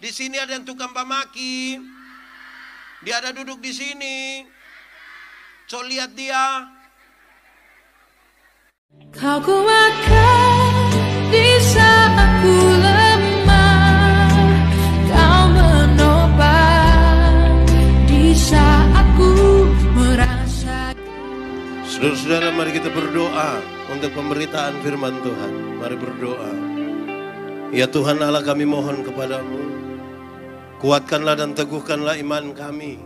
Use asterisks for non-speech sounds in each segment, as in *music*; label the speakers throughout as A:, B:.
A: Di sini ada yang tukang pamaki. Dia ada duduk di sini. Coba lihat dia. Kau kuatkan di saat aku lemah. Kau menopang di saat aku merasa. Saudara-saudara, mari kita berdoa untuk pemberitaan firman Tuhan. Mari berdoa. Ya Tuhan Allah kami mohon kepadamu Kuatkanlah dan teguhkanlah iman kami.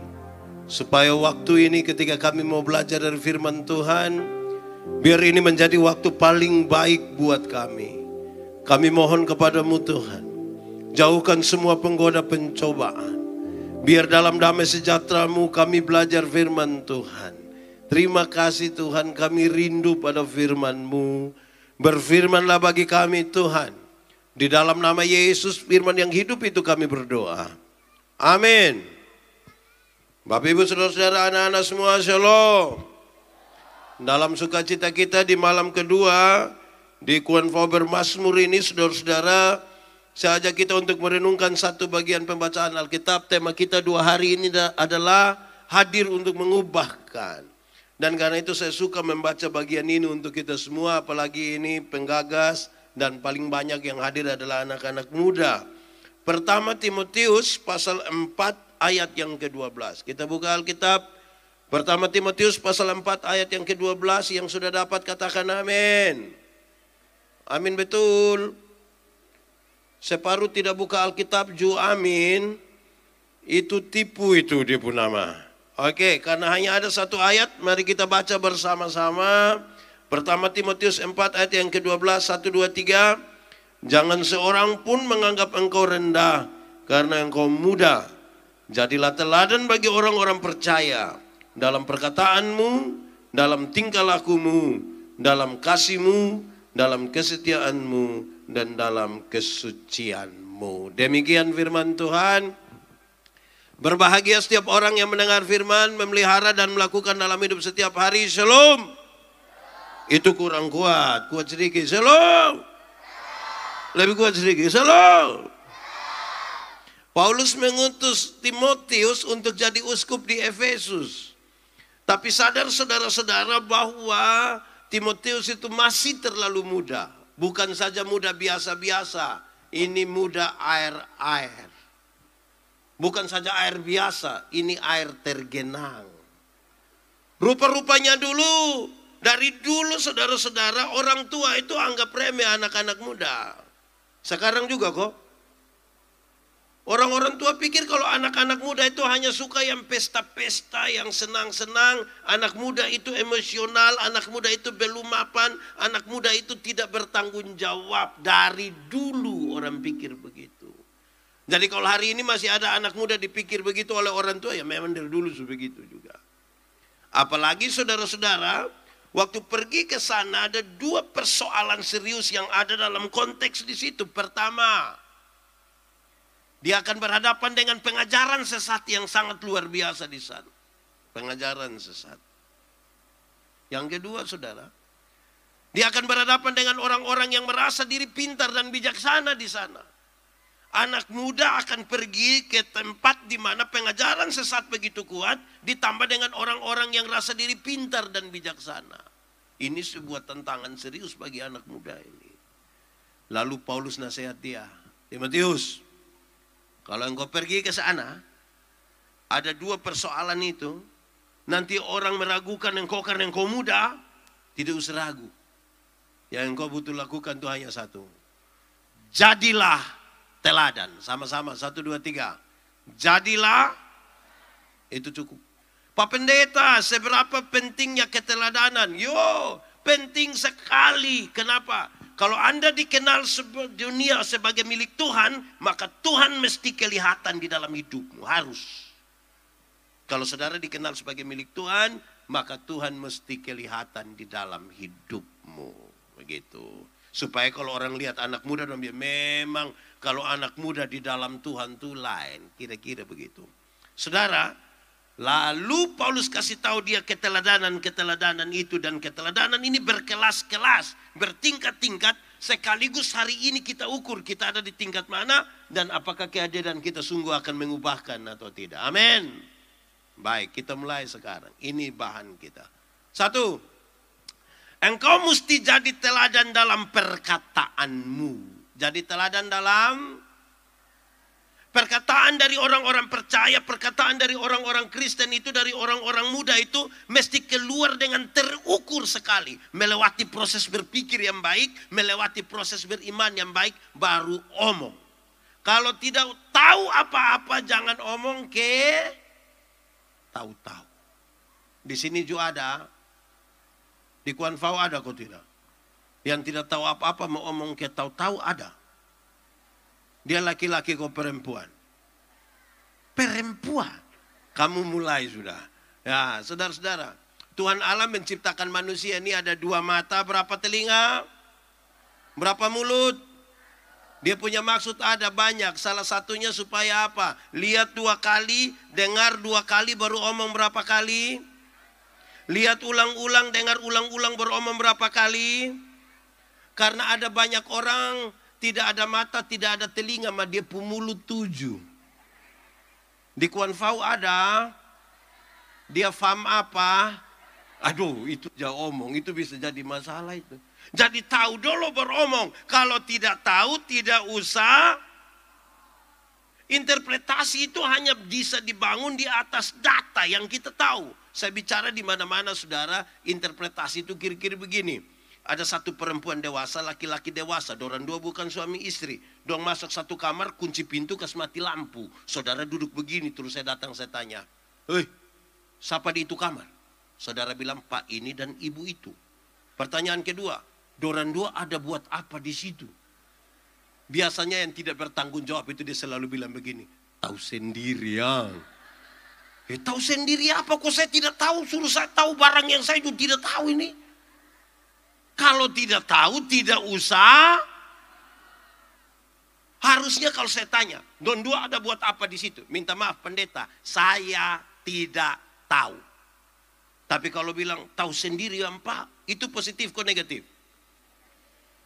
A: Supaya waktu ini ketika kami mau belajar dari firman Tuhan, biar ini menjadi waktu paling baik buat kami. Kami mohon kepadamu Tuhan, jauhkan semua penggoda pencobaan. Biar dalam damai sejahteramu kami belajar firman Tuhan. Terima kasih Tuhan kami rindu pada firman-Mu. Berfirmanlah bagi kami Tuhan. Di dalam nama Yesus firman yang hidup itu kami berdoa. Amin. Bapak Ibu Saudara-saudara anak-anak semua shalom. Dalam sukacita kita di malam kedua di Kuenfober Masmur ini saudara-saudara saya ajak kita untuk merenungkan satu bagian pembacaan Alkitab. Tema kita dua hari ini adalah hadir untuk mengubahkan. Dan karena itu saya suka membaca bagian ini untuk kita semua apalagi ini penggagas dan paling banyak yang hadir adalah anak-anak muda. Pertama Timotius pasal 4 ayat yang ke-12. Kita buka Alkitab. Pertama Timotius pasal 4 ayat yang ke-12 yang sudah dapat katakan amin. Amin betul. Separuh tidak buka Alkitab ju amin. Itu tipu itu dia pun nama. Oke, karena hanya ada satu ayat, mari kita baca bersama-sama. Pertama Timotius 4 ayat yang ke-12, 1, 2, 3. Jangan seorang pun menganggap engkau rendah karena engkau muda. Jadilah teladan bagi orang-orang percaya dalam perkataanmu, dalam tingkah lakumu, dalam kasihmu, dalam kesetiaanmu, dan dalam kesucianmu. Demikian firman Tuhan. Berbahagia setiap orang yang mendengar firman, memelihara dan melakukan dalam hidup setiap hari. Shalom. Itu kurang kuat, kuat sedikit. Shalom. Lebih kuat sedikit. Salam. Paulus mengutus Timotius untuk jadi uskup di Efesus. Tapi sadar saudara-saudara bahwa Timotius itu masih terlalu muda. Bukan saja muda biasa-biasa. Ini muda air-air. Bukan saja air biasa. Ini air tergenang. Rupa-rupanya dulu. Dari dulu saudara-saudara orang tua itu anggap remeh anak-anak muda. Sekarang juga kok. Orang-orang tua pikir kalau anak-anak muda itu hanya suka yang pesta-pesta, yang senang-senang. Anak muda itu emosional, anak muda itu belum mapan, anak muda itu tidak bertanggung jawab. Dari dulu orang pikir begitu. Jadi kalau hari ini masih ada anak muda dipikir begitu oleh orang tua, ya memang dari dulu sudah begitu juga. Apalagi saudara-saudara, Waktu pergi ke sana ada dua persoalan serius yang ada dalam konteks di situ. Pertama, dia akan berhadapan dengan pengajaran sesat yang sangat luar biasa di sana. Pengajaran sesat. Yang kedua, saudara, dia akan berhadapan dengan orang-orang yang merasa diri pintar dan bijaksana di sana anak muda akan pergi ke tempat di mana pengajaran sesat begitu kuat, ditambah dengan orang-orang yang rasa diri pintar dan bijaksana. Ini sebuah tantangan serius bagi anak muda ini. Lalu Paulus nasihat dia, ya, Timotius, kalau engkau pergi ke sana, ada dua persoalan itu, nanti orang meragukan engkau karena engkau muda, tidak usah ragu. Yang engkau butuh lakukan itu hanya satu. Jadilah teladan. Sama-sama, satu, dua, tiga. Jadilah, itu cukup. Pak Pendeta, seberapa pentingnya keteladanan? Yo, penting sekali. Kenapa? Kalau Anda dikenal dunia sebagai milik Tuhan, maka Tuhan mesti kelihatan di dalam hidupmu. Harus. Kalau saudara dikenal sebagai milik Tuhan, maka Tuhan mesti kelihatan di dalam hidupmu. Begitu. Supaya kalau orang lihat anak muda dan memang kalau anak muda di dalam Tuhan tuh lain. Kira-kira begitu. Saudara, lalu Paulus kasih tahu dia keteladanan-keteladanan itu dan keteladanan ini berkelas-kelas, bertingkat-tingkat sekaligus hari ini kita ukur kita ada di tingkat mana dan apakah kehadiran kita sungguh akan mengubahkan atau tidak. Amin. Baik, kita mulai sekarang. Ini bahan kita. Satu, Engkau mesti jadi teladan dalam perkataanmu. Jadi teladan dalam perkataan dari orang-orang percaya, perkataan dari orang-orang Kristen itu, dari orang-orang muda itu mesti keluar dengan terukur sekali. Melewati proses berpikir yang baik, melewati proses beriman yang baik, baru omong. Kalau tidak tahu apa-apa jangan omong ke tahu-tahu. Di sini juga ada di Kuan ada kok tidak? Yang tidak tahu apa-apa mau omong ke tahu-tahu ada. Dia laki-laki kok perempuan. Perempuan. Kamu mulai sudah. Ya, saudara-saudara. Tuhan Allah menciptakan manusia ini ada dua mata, berapa telinga, berapa mulut. Dia punya maksud ada banyak. Salah satunya supaya apa? Lihat dua kali, dengar dua kali, baru omong berapa kali. Lihat ulang-ulang, dengar ulang-ulang beromong berapa kali. Karena ada banyak orang, tidak ada mata, tidak ada telinga, mah dia pemulu tujuh. Di Kuan Fau ada, dia fam apa? Aduh, itu jauh omong, itu bisa jadi masalah itu. Jadi tahu dulu beromong, kalau tidak tahu tidak usah. Interpretasi itu hanya bisa dibangun di atas data yang kita tahu. Saya bicara di mana-mana saudara, interpretasi itu kira-kira begini. Ada satu perempuan dewasa, laki-laki dewasa, doran dua bukan suami istri. Dong masuk satu kamar, kunci pintu, kas mati lampu. Saudara duduk begini, terus saya datang saya tanya. Hei, siapa di itu kamar? Saudara bilang, pak ini dan ibu itu. Pertanyaan kedua, doran dua ada buat apa di situ? Biasanya yang tidak bertanggung jawab itu dia selalu bilang begini, tahu sendiri yang. Eh, tahu sendiri apa kok saya tidak tahu suruh saya tahu barang yang saya itu tidak tahu ini. Kalau tidak tahu tidak usah. Harusnya kalau saya tanya, Don dua ada buat apa di situ? Minta maaf pendeta, saya tidak tahu. Tapi kalau bilang tahu sendiri ya Pak, itu positif kok negatif?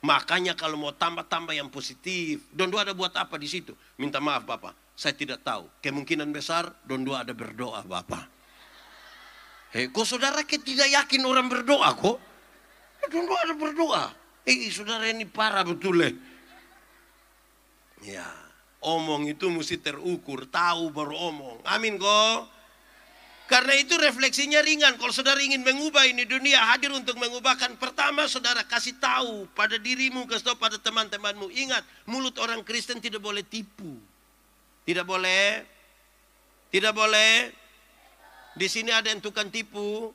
A: Makanya kalau mau tambah-tambah yang positif. Don dua ada buat apa di situ? Minta maaf Bapak, saya tidak tahu. Kemungkinan besar Don Dua ada berdoa Bapak. Hei, eh, kok saudara ke tidak yakin orang berdoa kok? Eh, Don Dua ada berdoa. Hei, eh, saudara ini parah betul eh. Ya, omong itu mesti terukur, tahu baru omong. Amin kok. Karena itu refleksinya ringan. Kalau saudara ingin mengubah ini dunia, hadir untuk mengubahkan. Pertama, saudara kasih tahu pada dirimu, kasih tahu pada teman-temanmu. Ingat, mulut orang Kristen tidak boleh tipu. Tidak boleh. Tidak boleh. Di sini ada yang tukang tipu.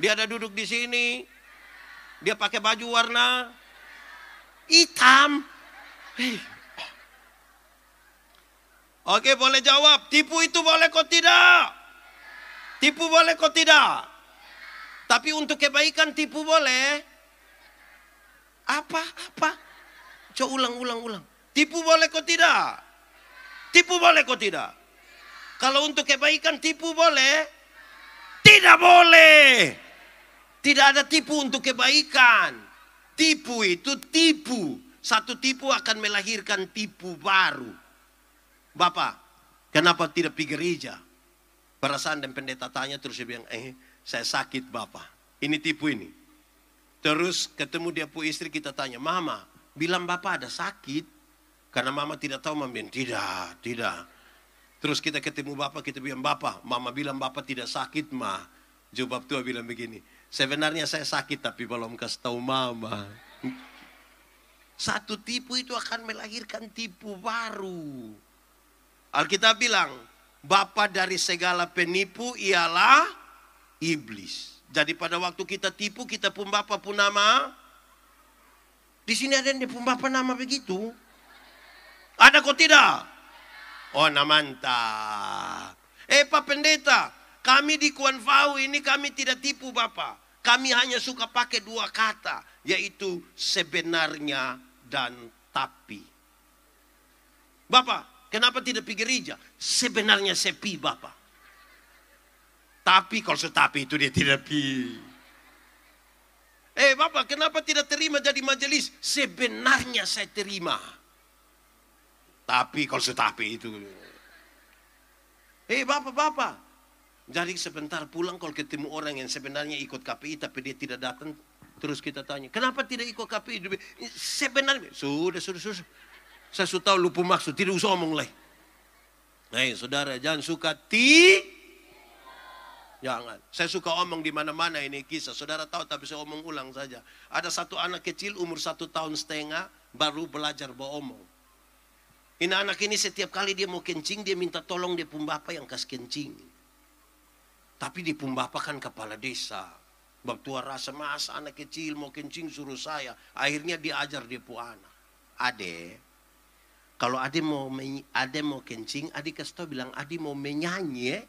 A: Dia ada duduk di sini. Dia pakai baju warna hitam. Oke, boleh jawab. Tipu itu boleh kok tidak? Tipu boleh kok tidak? Tapi untuk kebaikan tipu boleh. Apa? Apa? Coba ulang, ulang, ulang. Tipu boleh kok tidak? Tipu boleh kok tidak? Kalau untuk kebaikan tipu boleh? Tidak boleh. Tidak ada tipu untuk kebaikan. Tipu itu tipu. Satu tipu akan melahirkan tipu baru. Bapak, kenapa tidak pergi gereja? Perasaan dan pendeta tanya terus dia bilang, eh saya sakit Bapak. Ini tipu ini. Terus ketemu dia pu istri kita tanya, Mama, bilang Bapak ada sakit. Karena mama tidak tahu bilang, Tidak, tidak. Terus kita ketemu bapak, kita bilang bapak. Mama bilang bapak tidak sakit ma. Jawab tua bilang begini. Sebenarnya saya sakit tapi belum kasih tahu mama. Satu tipu itu akan melahirkan tipu baru. Alkitab bilang, Bapak dari segala penipu ialah iblis. Jadi pada waktu kita tipu, kita pun Bapak pun nama. Di sini ada yang pun Bapak nama begitu. Ada kok tidak? Oh, namanya Eh Pak Pendeta, kami di Kuan Fau ini kami tidak tipu Bapak. Kami hanya suka pakai dua kata, yaitu sebenarnya dan tapi. Bapak, kenapa tidak pikir gereja? Sebenarnya sepi Bapak. Tapi kalau setapi itu dia tidak pi. Eh Bapak, kenapa tidak terima jadi majelis? Sebenarnya saya terima. Tapi kalau setapi itu. hei eh, bapak-bapak, jadi sebentar pulang kalau ketemu orang yang sebenarnya ikut KPI tapi dia tidak datang, terus kita tanya, kenapa tidak ikut KPI? Sebenarnya, sudah, sudah, sudah. Saya sudah tahu lupa maksud, tidak usah omong lagi. Hei saudara, jangan suka ti. Jangan. Saya suka omong di mana-mana ini kisah. Saudara tahu tapi saya omong ulang saja. Ada satu anak kecil umur satu tahun setengah baru belajar beromong. Ini anak ini setiap kali dia mau kencing, dia minta tolong dia pun bapak yang kas kencing. Tapi di bapak kan kepala desa. bapak tua rasa masa anak kecil mau kencing suruh saya. Akhirnya dia ajar dia pun anak. Ade, kalau ade mau ade mau kencing, ade kasih bilang ade mau menyanyi. Eh.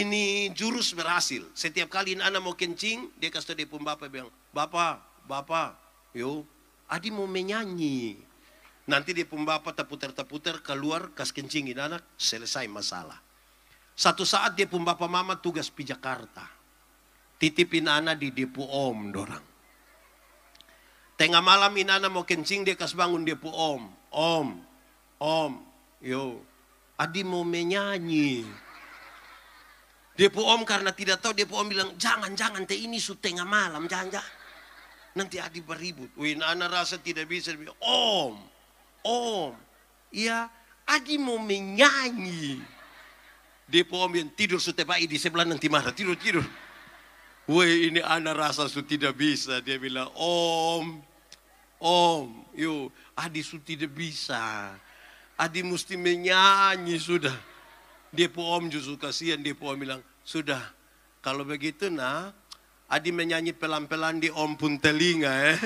A: Ini jurus berhasil. Setiap kali anak mau kencing, dia kasih dia pun bapak bilang, Bapak, Bapak, yo, ade mau menyanyi. Nanti dia pun bapak terputar-terputar keluar kas kencingin anak, selesai masalah. Satu saat dia pun bapak mama tugas di Jakarta. Titipin anak di depo om dorang. Tengah malam inana mau kencing dia kas bangun depo om. Om, om, yo. Adi mau menyanyi. Depo om karena tidak tahu depo om bilang jangan jangan teh ini su tengah malam jangan jangan. Nanti Adi beribut. Wih, anak rasa tidak bisa. Om, om, ya Adi mau menyanyi. Depo om yang tidur sutepai di sebelah nanti marah, tidur, tidur. Woi ini anak rasa su tidak bisa. Dia bilang, om, om, yo Adi su tidak bisa. Adi mesti menyanyi sudah. Depo om justru kasihan, Depo om bilang, sudah. Kalau begitu nah Adi menyanyi pelan-pelan di om pun telinga ya. Eh.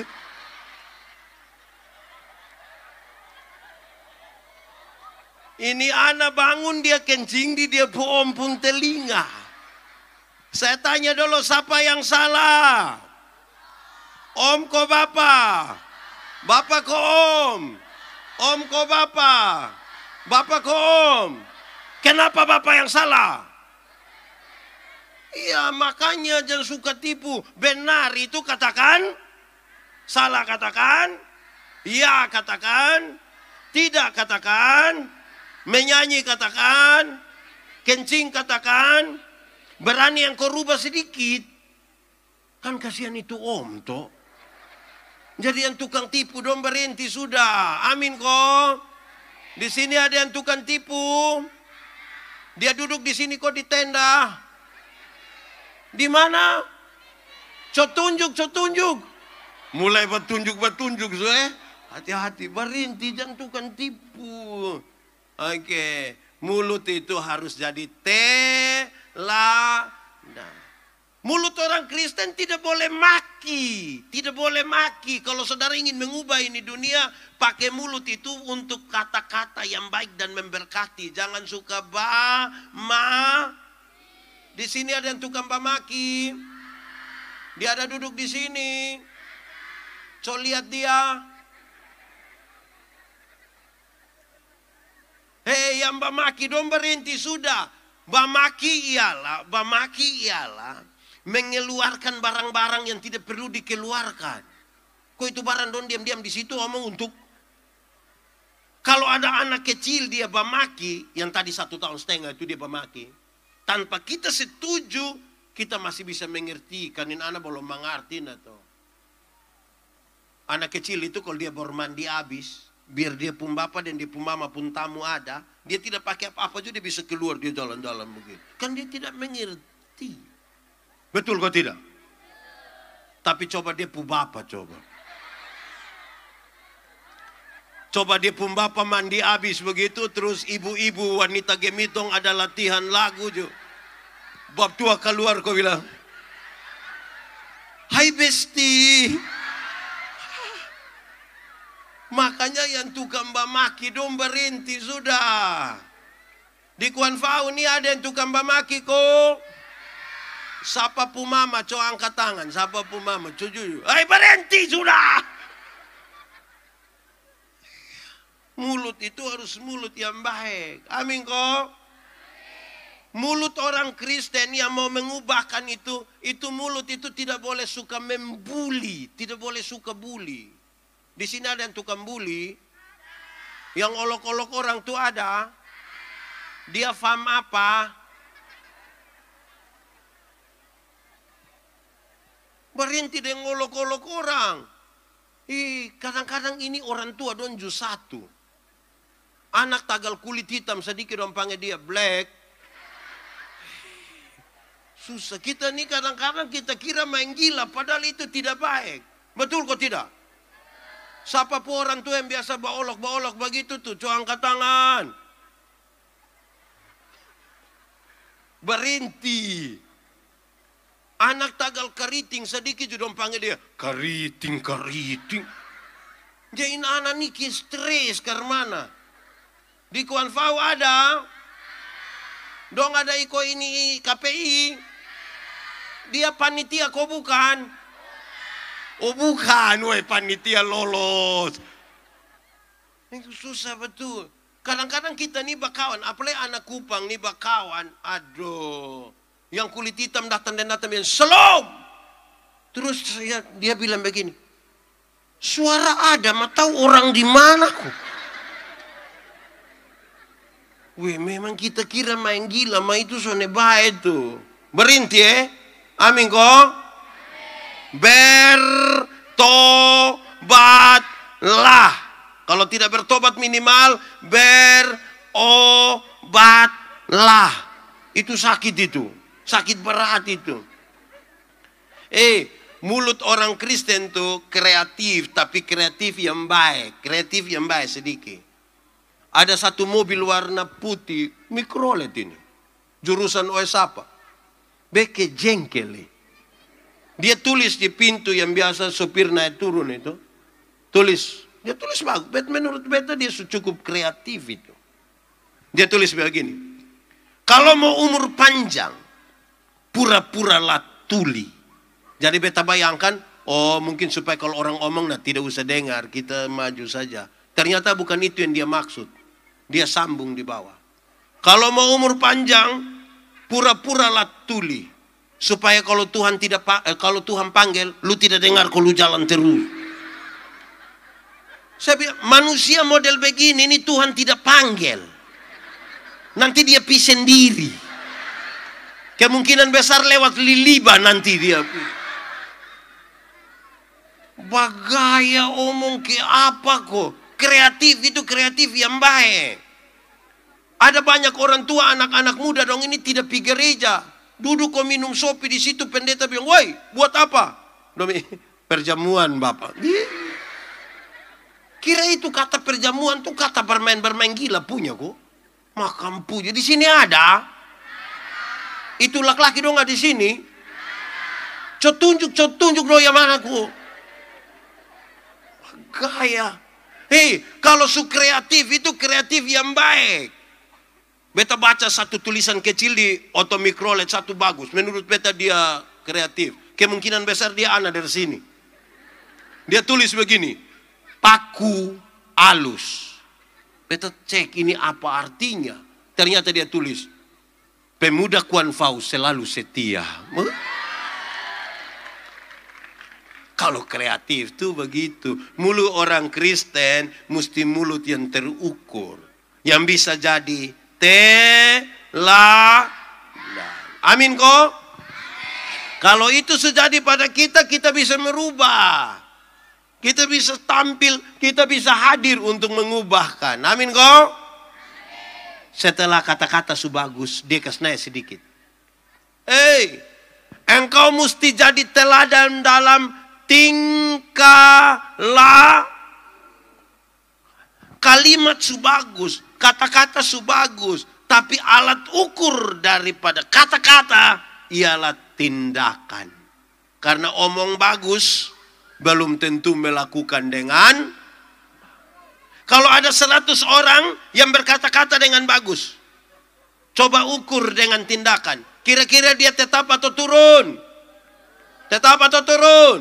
A: Ini anak bangun dia kencing di dia pun telinga. Saya tanya dulu siapa yang salah? Om ko bapak? Bapak ko om? Om ko bapak? Bapak ko om? Kenapa bapak yang salah? Iya makanya jangan suka tipu. Benar itu katakan. Salah katakan. Iya katakan. Tidak katakan Menyanyi katakan, kencing katakan, berani yang kau rubah sedikit. Kan kasihan itu om toh. Jadi yang tukang tipu dong berhenti sudah. Amin kok. Di sini ada yang tukang tipu. Dia duduk di sini kok di tenda. Di mana? Cotunjuk, cotunjuk. Mulai bertunjuk-bertunjuk, Hati-hati, berhenti jangan tukang tipu. Oke, mulut itu harus jadi teladan. Mulut orang Kristen tidak boleh maki, tidak boleh maki. Kalau saudara ingin mengubah ini dunia, pakai mulut itu untuk kata-kata yang baik dan memberkati. Jangan suka ba, ma. Di sini ada yang tukang pamaki. Dia ada duduk di sini. Coba lihat dia. Hei eh, yang bamaki, dong berhenti sudah. Bamaki ialah, bamaki ialah mengeluarkan barang-barang yang tidak perlu dikeluarkan. Kok itu barang don diam-diam di situ omong untuk kalau ada anak kecil dia bamaki, yang tadi satu tahun setengah itu dia bamaki, tanpa kita setuju, kita masih bisa mengerti, kan ini anak belum mengerti. Atau. Anak kecil itu kalau dia bermandi habis, biar dia pun bapak dan dia pun mama pun tamu ada, dia tidak pakai apa-apa juga dia bisa keluar dia jalan-jalan begitu. Kan dia tidak mengerti. Betul kok tidak? Tapi coba dia pun bapak coba. Coba dia pun bapak mandi habis begitu terus ibu-ibu wanita gemitong ada latihan lagu juga. Bab tua keluar kau bilang. Hai besti. Makanya yang tukang bamaki dong berhenti sudah. Di Kuan Fau ini ada yang tukang bamaki kok. Siapa pun mama co angkat tangan. Siapa pun mama jujur. hei eh, berhenti sudah. Mulut itu harus mulut yang baik. Amin kok. Mulut orang Kristen yang mau mengubahkan itu, itu mulut itu tidak boleh suka membuli, tidak boleh suka bully. Di sini ada yang tukang bully. Yang olok-olok orang tuh ada. Dia fam apa? Berhenti dengan olok-olok orang. Ih, kadang-kadang ini orang tua donju satu. Anak tagal kulit hitam sedikit dong panggil dia black. Susah kita nih kadang-kadang kita kira main gila padahal itu tidak baik. Betul kok tidak? Siapa pun orang tua yang biasa baolok-baolok begitu tuh, coba angkat tangan. Berhenti. Anak tagal keriting sedikit juga panggil dia, keriting, keriting. Jadi anak niki stres mana? Di Kuan Fau ada. Dong ada iko ini KPI. Dia panitia kok bukan? Oh bukan, weh panitia lolos. Itu susah betul. Kadang-kadang kita nih bakawan, apalagi anak Kupang nih bakawan, aduh. Yang kulit hitam datang dan datang yang selom. Terus saya dia bilang begini, suara ada, mau tahu orang di mana kok. memang kita kira main gila, main itu sone baik tuh. Berhenti eh. Amin kok bertobatlah. Kalau tidak bertobat minimal berobatlah. Itu sakit itu, sakit berat itu. Eh, mulut orang Kristen itu kreatif, tapi kreatif yang baik, kreatif yang baik sedikit. Ada satu mobil warna putih, mikrolet ini. Jurusan OS apa? Beke jengkeli dia tulis di pintu yang biasa sopir naik turun itu. Tulis. Dia tulis bagus. Bet, menurut beta dia cukup kreatif itu. Dia tulis begini. Kalau mau umur panjang, pura-puralah pura tuli. Jadi beta bayangkan, oh mungkin supaya kalau orang omong nah tidak usah dengar, kita maju saja. Ternyata bukan itu yang dia maksud. Dia sambung di bawah. Kalau mau umur panjang, pura-puralah pura tuli supaya kalau Tuhan tidak eh, kalau Tuhan panggil lu tidak dengar kalau lu jalan terus saya bilang manusia model begini ini Tuhan tidak panggil nanti dia pi sendiri kemungkinan besar lewat liliba nanti dia bagaya omong ke apa kok kreatif itu kreatif yang baik ada banyak orang tua anak-anak muda dong ini tidak pi gereja Duduk kau minum sopi di situ pendeta bilang, woi buat apa? Demi perjamuan bapak. Kira itu kata perjamuan tuh kata bermain-bermain gila punya kok. Makam puja di sini ada. Itu laki-laki dong di sini. Cok tunjuk, cok dong yang mana ku. Gaya. Hei, kalau su kreatif itu kreatif yang baik. Beta baca satu tulisan kecil di Otomikrolet, satu bagus. Menurut beta dia kreatif. Kemungkinan besar dia anak dari sini. Dia tulis begini, paku alus. Beta cek ini apa artinya. Ternyata dia tulis, pemuda Kuan Faus selalu setia. Kalau kreatif tuh begitu. Mulu orang Kristen mesti mulut yang terukur. Yang bisa jadi telah, Amin kok? Kalau itu terjadi pada kita, kita bisa merubah. Kita bisa tampil, kita bisa hadir untuk mengubahkan. Amin kok? Setelah kata-kata subagus, dia kesnaya sedikit. Hei, engkau mesti jadi teladan dalam tingkah la. Kalimat subagus kata-kata subagus, tapi alat ukur daripada kata-kata ialah tindakan. Karena omong bagus belum tentu melakukan dengan kalau ada 100 orang yang berkata-kata dengan bagus, coba ukur dengan tindakan. Kira-kira dia tetap atau turun? Tetap atau turun?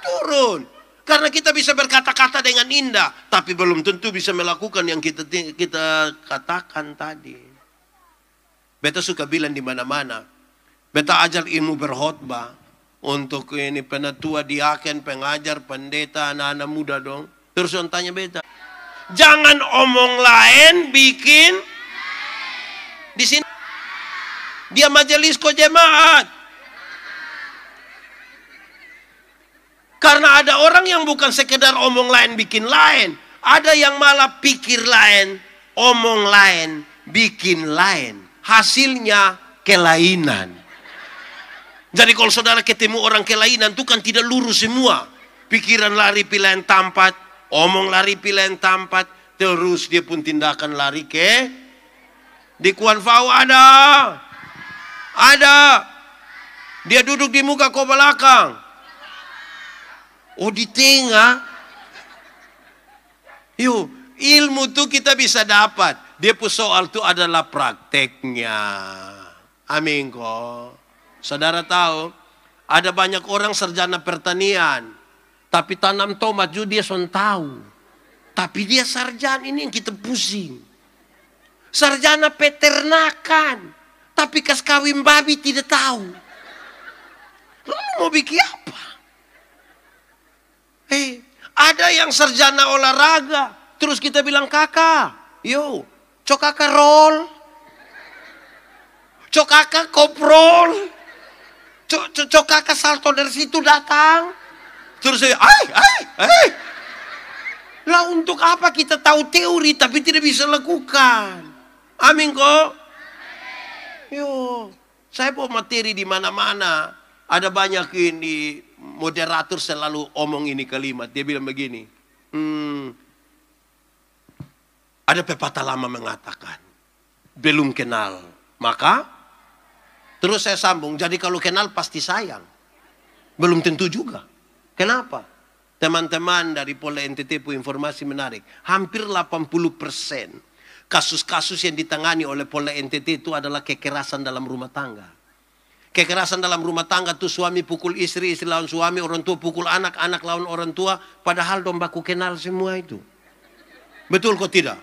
A: Turun. Karena kita bisa berkata-kata dengan indah, tapi belum tentu bisa melakukan yang kita kita katakan tadi. Beta suka bilang di mana-mana. Beta ajar ilmu berkhotbah untuk ini penatua diaken, pengajar, pendeta, anak-anak muda dong. Terus yang tanya beta, jangan omong lain bikin di sini dia majelis kok jemaat Karena ada orang yang bukan sekedar omong lain bikin lain. Ada yang malah pikir lain, omong lain, bikin lain. Hasilnya kelainan. Jadi kalau saudara ketemu orang kelainan itu kan tidak lurus semua. Pikiran lari pilihan tampat, omong lari pilihan tampat, terus dia pun tindakan lari ke di Kuan Fau ada. Ada. Dia duduk di muka kau belakang. Oh di tengah, Yo, ilmu tu kita bisa dapat. Dia pun soal tu adalah prakteknya. Amin kok. Saudara tahu, ada banyak orang sarjana pertanian, tapi tanam tomat juga dia son tahu. Tapi dia sarjana ini yang kita pusing. Sarjana peternakan, tapi kas kawin babi tidak tahu. Lalu mau bikin apa? Hei, ada yang sarjana olahraga, terus kita bilang kakak, yo, cokaka roll, cokaka koprol, cokaka salto dari situ datang, terus saya, ay, ay, ay. Lah untuk apa kita tahu teori tapi tidak bisa lakukan? Amin kok? Yo, saya bawa materi di mana-mana. Ada banyak ini moderator selalu omong ini kalimat. Dia bilang begini, hmm, ada pepatah lama mengatakan, belum kenal, maka terus saya sambung, jadi kalau kenal pasti sayang. Belum tentu juga. Kenapa? Teman-teman dari Pola NTT pun informasi menarik. Hampir 80 persen kasus-kasus yang ditangani oleh Pola NTT itu adalah kekerasan dalam rumah tangga. Kekerasan dalam rumah tangga tuh suami pukul istri, istri lawan suami, orang tua pukul anak, anak lawan orang tua. Padahal dombaku kenal semua itu. Betul kok tidak?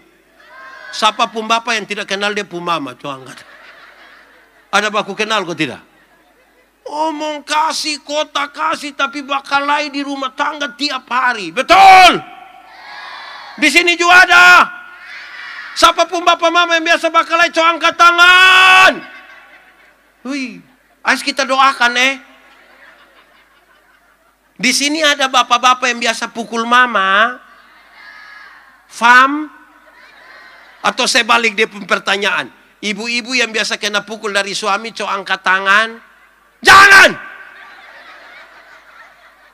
A: Siapa pun bapak yang tidak kenal dia pun mama, Cuangat. Ada baku kenal kok tidak? Omong kasih, kota kasih, tapi bakal bakalai di rumah tangga tiap hari. Betul? Di sini juga ada. Siapa pun bapak mama yang biasa bakal coba angkat tangan. Wih, Ayo kita doakan eh. Di sini ada bapak-bapak yang biasa pukul mama. Fam? Atau saya balik dia pertanyaan. Ibu-ibu yang biasa kena pukul dari suami, cowok angkat tangan. Jangan!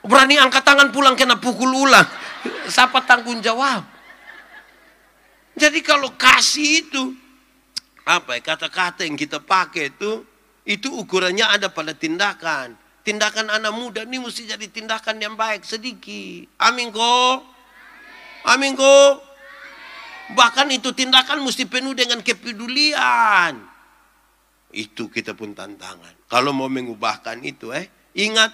A: Berani angkat tangan pulang kena pukul ulang. Siapa tanggung jawab? Jadi kalau kasih itu, apa ya, kata-kata yang kita pakai itu, itu ukurannya ada pada tindakan. Tindakan anak muda ini mesti jadi tindakan yang baik sedikit. Amin ko, Amin ko, Bahkan itu tindakan mesti penuh dengan kepedulian. Itu kita pun tantangan. Kalau mau mengubahkan itu eh. Ingat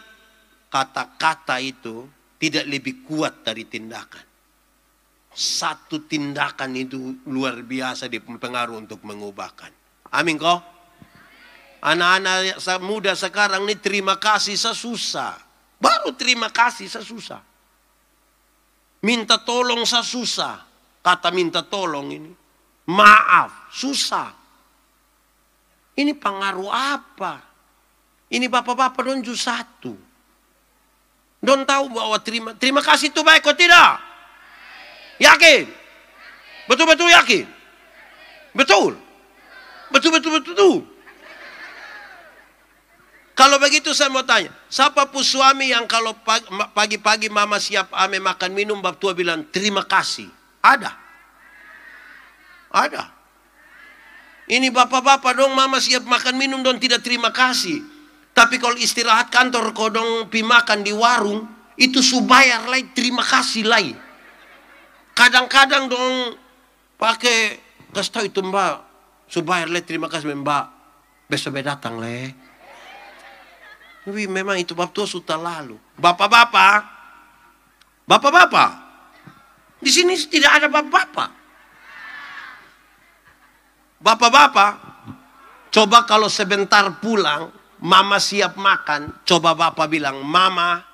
A: kata-kata itu tidak lebih kuat dari tindakan. Satu tindakan itu luar biasa dipengaruhi untuk mengubahkan. Amin kok. Anak-anak muda sekarang ini terima kasih sesusah. Baru terima kasih sesusah. Minta tolong sesusah. Kata minta tolong ini. Maaf, susah. Ini pengaruh apa? Ini bapak-bapak don satu. Don tahu bahwa terima terima kasih itu baik atau tidak? Yakin? Betul-betul yakin? Betul? Betul-betul betul. betul, betul. Kalau begitu saya mau tanya, siapa pun suami yang kalau pagi-pagi mama siap ame makan minum, bab tua bilang terima kasih. Ada. Ada. Ini bapak-bapak dong mama siap makan minum dong tidak terima kasih. Tapi kalau istirahat kantor kodong pi makan di warung, itu subayar lagi terima kasih lagi. Kadang-kadang dong pakai kasih tahu itu mbak, subayar lagi terima kasih mbak. Besok datang leh tapi memang itu waktu sudah lalu. Bapak-bapak, bapak-bapak, di sini tidak ada bapak-bapak. Bapak-bapak, coba kalau sebentar pulang, mama siap makan, coba bapak bilang, mama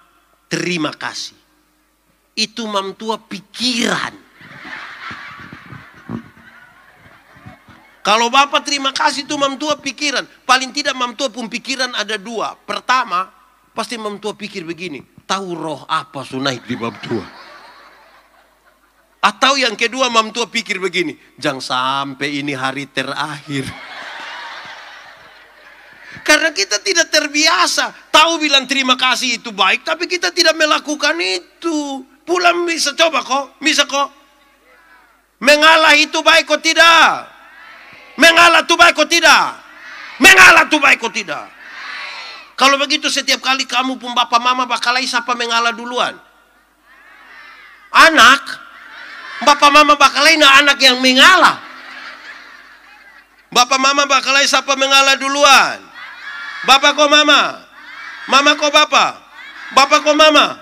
A: terima kasih. Itu mam tua pikiran. Kalau Bapak terima kasih itu mam mamtua pikiran. Paling tidak mamtua pun pikiran ada dua. Pertama, pasti mamtua pikir begini. Tahu roh apa sunaik di mamtua? Atau yang kedua mamtua pikir begini. Jangan sampai ini hari terakhir. Karena kita tidak terbiasa. Tahu bilang terima kasih itu baik, tapi kita tidak melakukan itu. Pulang bisa coba kok, bisa kok. Mengalah itu baik kok tidak. Mengalah baik kau tidak? Mengalah baik kau tidak? Kalau begitu setiap kali kamu pun bapak mama bakalai siapa mengalah duluan? Anak. Bapak mama bakal anak yang mengalah. Bapak mama bakalai siapa mengalah duluan? Bapak kok mama? Mama kok bapak? Bapak kok mama?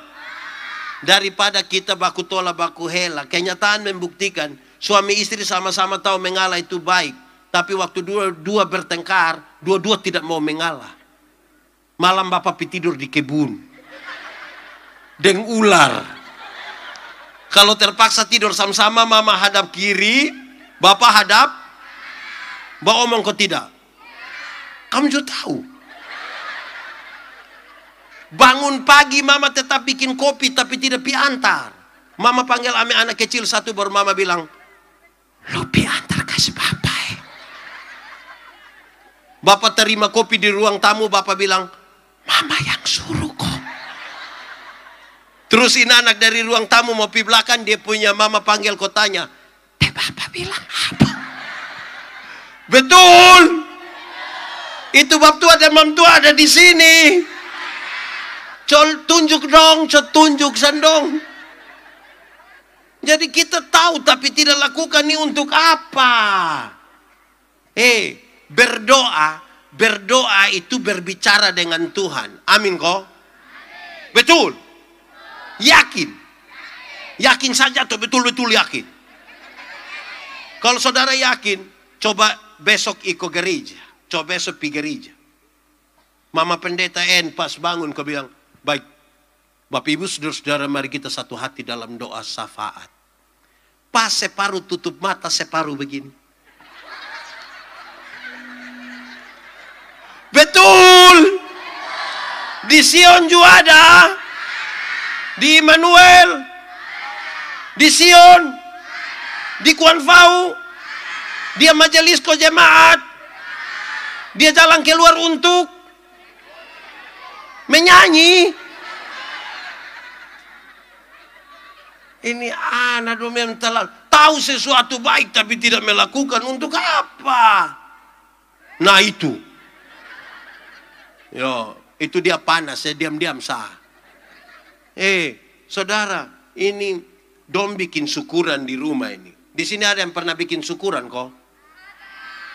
A: Daripada kita baku tolak baku helak, kenyataan membuktikan suami istri sama-sama tahu mengalah itu baik. Tapi waktu dua, dua bertengkar, dua-dua tidak mau mengalah. Malam Bapak pi tidur di kebun. Deng ular. Kalau terpaksa tidur sama-sama, mama hadap kiri, bapak hadap. Bapak omong kok tidak? Kamu juga tahu. Bangun pagi mama tetap bikin kopi tapi tidak piantar. Mama panggil ame anak kecil satu baru mama bilang, lo piantar. Bapak terima kopi di ruang tamu, Bapak bilang, Mama yang suruh kok. Terus ini anak dari ruang tamu mau pergi belakang, dia punya mama panggil kotanya. Eh Bapak bilang apa? Betul. Itu bab tua dan mam tua ada di sini. Col tunjuk dong, col tunjuk sandong. Jadi kita tahu tapi tidak lakukan ini untuk apa? Eh, hey, berdoa, berdoa itu berbicara dengan Tuhan. Amin kok? Betul? Yakin? Yakin saja atau betul-betul yakin? Kalau saudara yakin, coba besok ikut gereja. Coba besok pergi gereja. Mama pendeta N pas bangun, kau bilang, baik, Bapak Ibu saudara-saudara mari kita satu hati dalam doa syafaat. Pas separuh tutup mata, separuh begini. Betul. Di Sion juga ada. Di Immanuel. Di Sion. Di Kwanfau Dia majelis ko jemaat. Dia jalan keluar untuk menyanyi. Ini anak domain telal tahu sesuatu baik tapi tidak melakukan untuk apa? Nah itu Yo, ya, itu dia panas, ya, diam-diam sah. Eh, saudara, ini dom bikin syukuran di rumah ini. Di sini ada yang pernah bikin syukuran kok?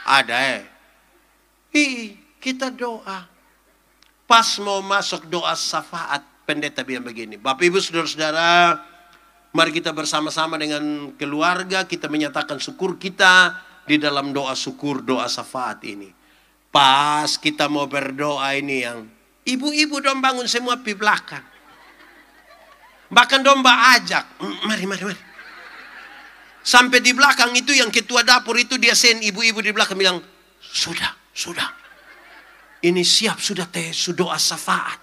A: Ada eh. Hi, kita doa. Pas mau masuk doa syafaat pendeta bilang begini. Bapak Ibu Saudara-saudara, mari kita bersama-sama dengan keluarga kita menyatakan syukur kita di dalam doa syukur, doa syafaat ini. Pas kita mau berdoa ini yang ibu-ibu dong bangun semua di belakang. Bahkan domba ajak, mari mari mari. Sampai di belakang itu yang ketua dapur itu dia sen ibu-ibu di belakang bilang, sudah, sudah. Ini siap sudah teh, sudah doa syafaat.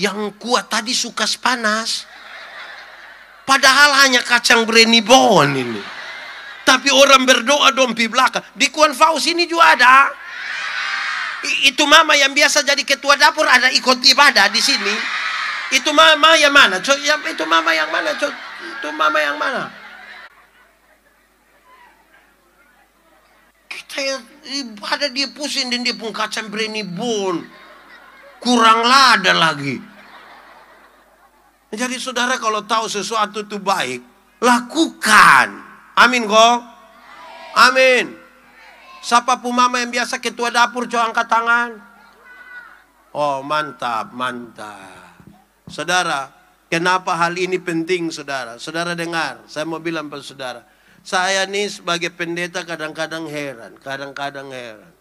A: Yang kuat tadi suka panas. Padahal hanya kacang brenibon ini. Tapi orang berdoa dompi belakang. Di Kuan Faus ini juga ada. I, itu mama yang biasa jadi ketua dapur ada ikut ibadah di sini. Itu mama yang mana? Co, ya, itu mama yang mana? Co, itu mama yang mana? Kita ibadah dia pusing dan dia pun kacang berani bun. Kurang lada lagi. Jadi saudara kalau tahu sesuatu itu baik, lakukan. Amin go. Amin. Siapa pumama yang biasa ketua dapur coba angkat tangan. Oh mantap, mantap. Saudara, kenapa hal ini penting saudara? Saudara dengar, saya mau bilang pada saudara. Saya ini sebagai pendeta kadang-kadang heran, kadang-kadang heran.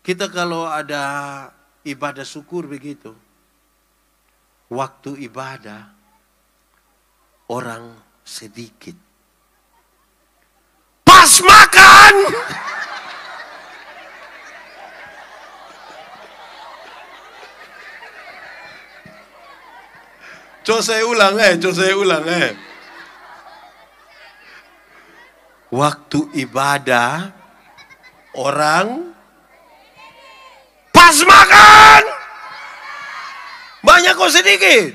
A: Kita kalau ada ibadah syukur begitu. Waktu ibadah, orang sedikit. Pas makan. Coba saya ulang eh, coba saya ulang eh. Waktu ibadah orang pas makan banyak kok sedikit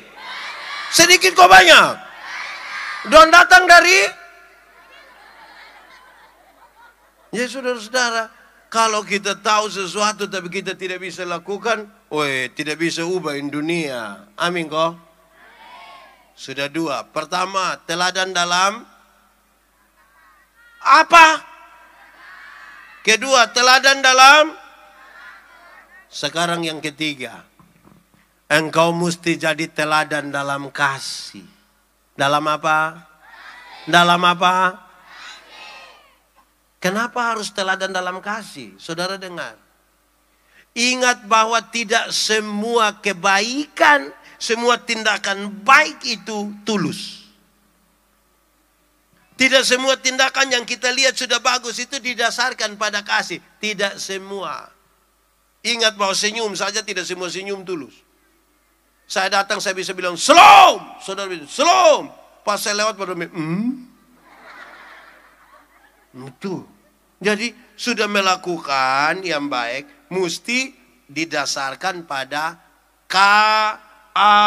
A: sedikit kok banyak dan datang dari Ya saudara-saudara, kalau kita tahu sesuatu tapi kita tidak bisa lakukan, woi, tidak bisa ubah dunia. Amin kok? Sudah dua. Pertama, teladan dalam apa? Kedua, teladan dalam sekarang yang ketiga, engkau mesti jadi teladan dalam kasih. Dalam apa? Dalam apa? Kenapa harus teladan dalam kasih? Saudara dengar. Ingat bahwa tidak semua kebaikan, semua tindakan baik itu tulus. Tidak semua tindakan yang kita lihat sudah bagus itu didasarkan pada kasih. Tidak semua. Ingat bahwa senyum saja tidak semua senyum tulus. Saya datang saya bisa bilang selom, saudara bilang selom. Pas saya lewat baru hmm, itu. Jadi sudah melakukan yang baik mesti didasarkan pada K A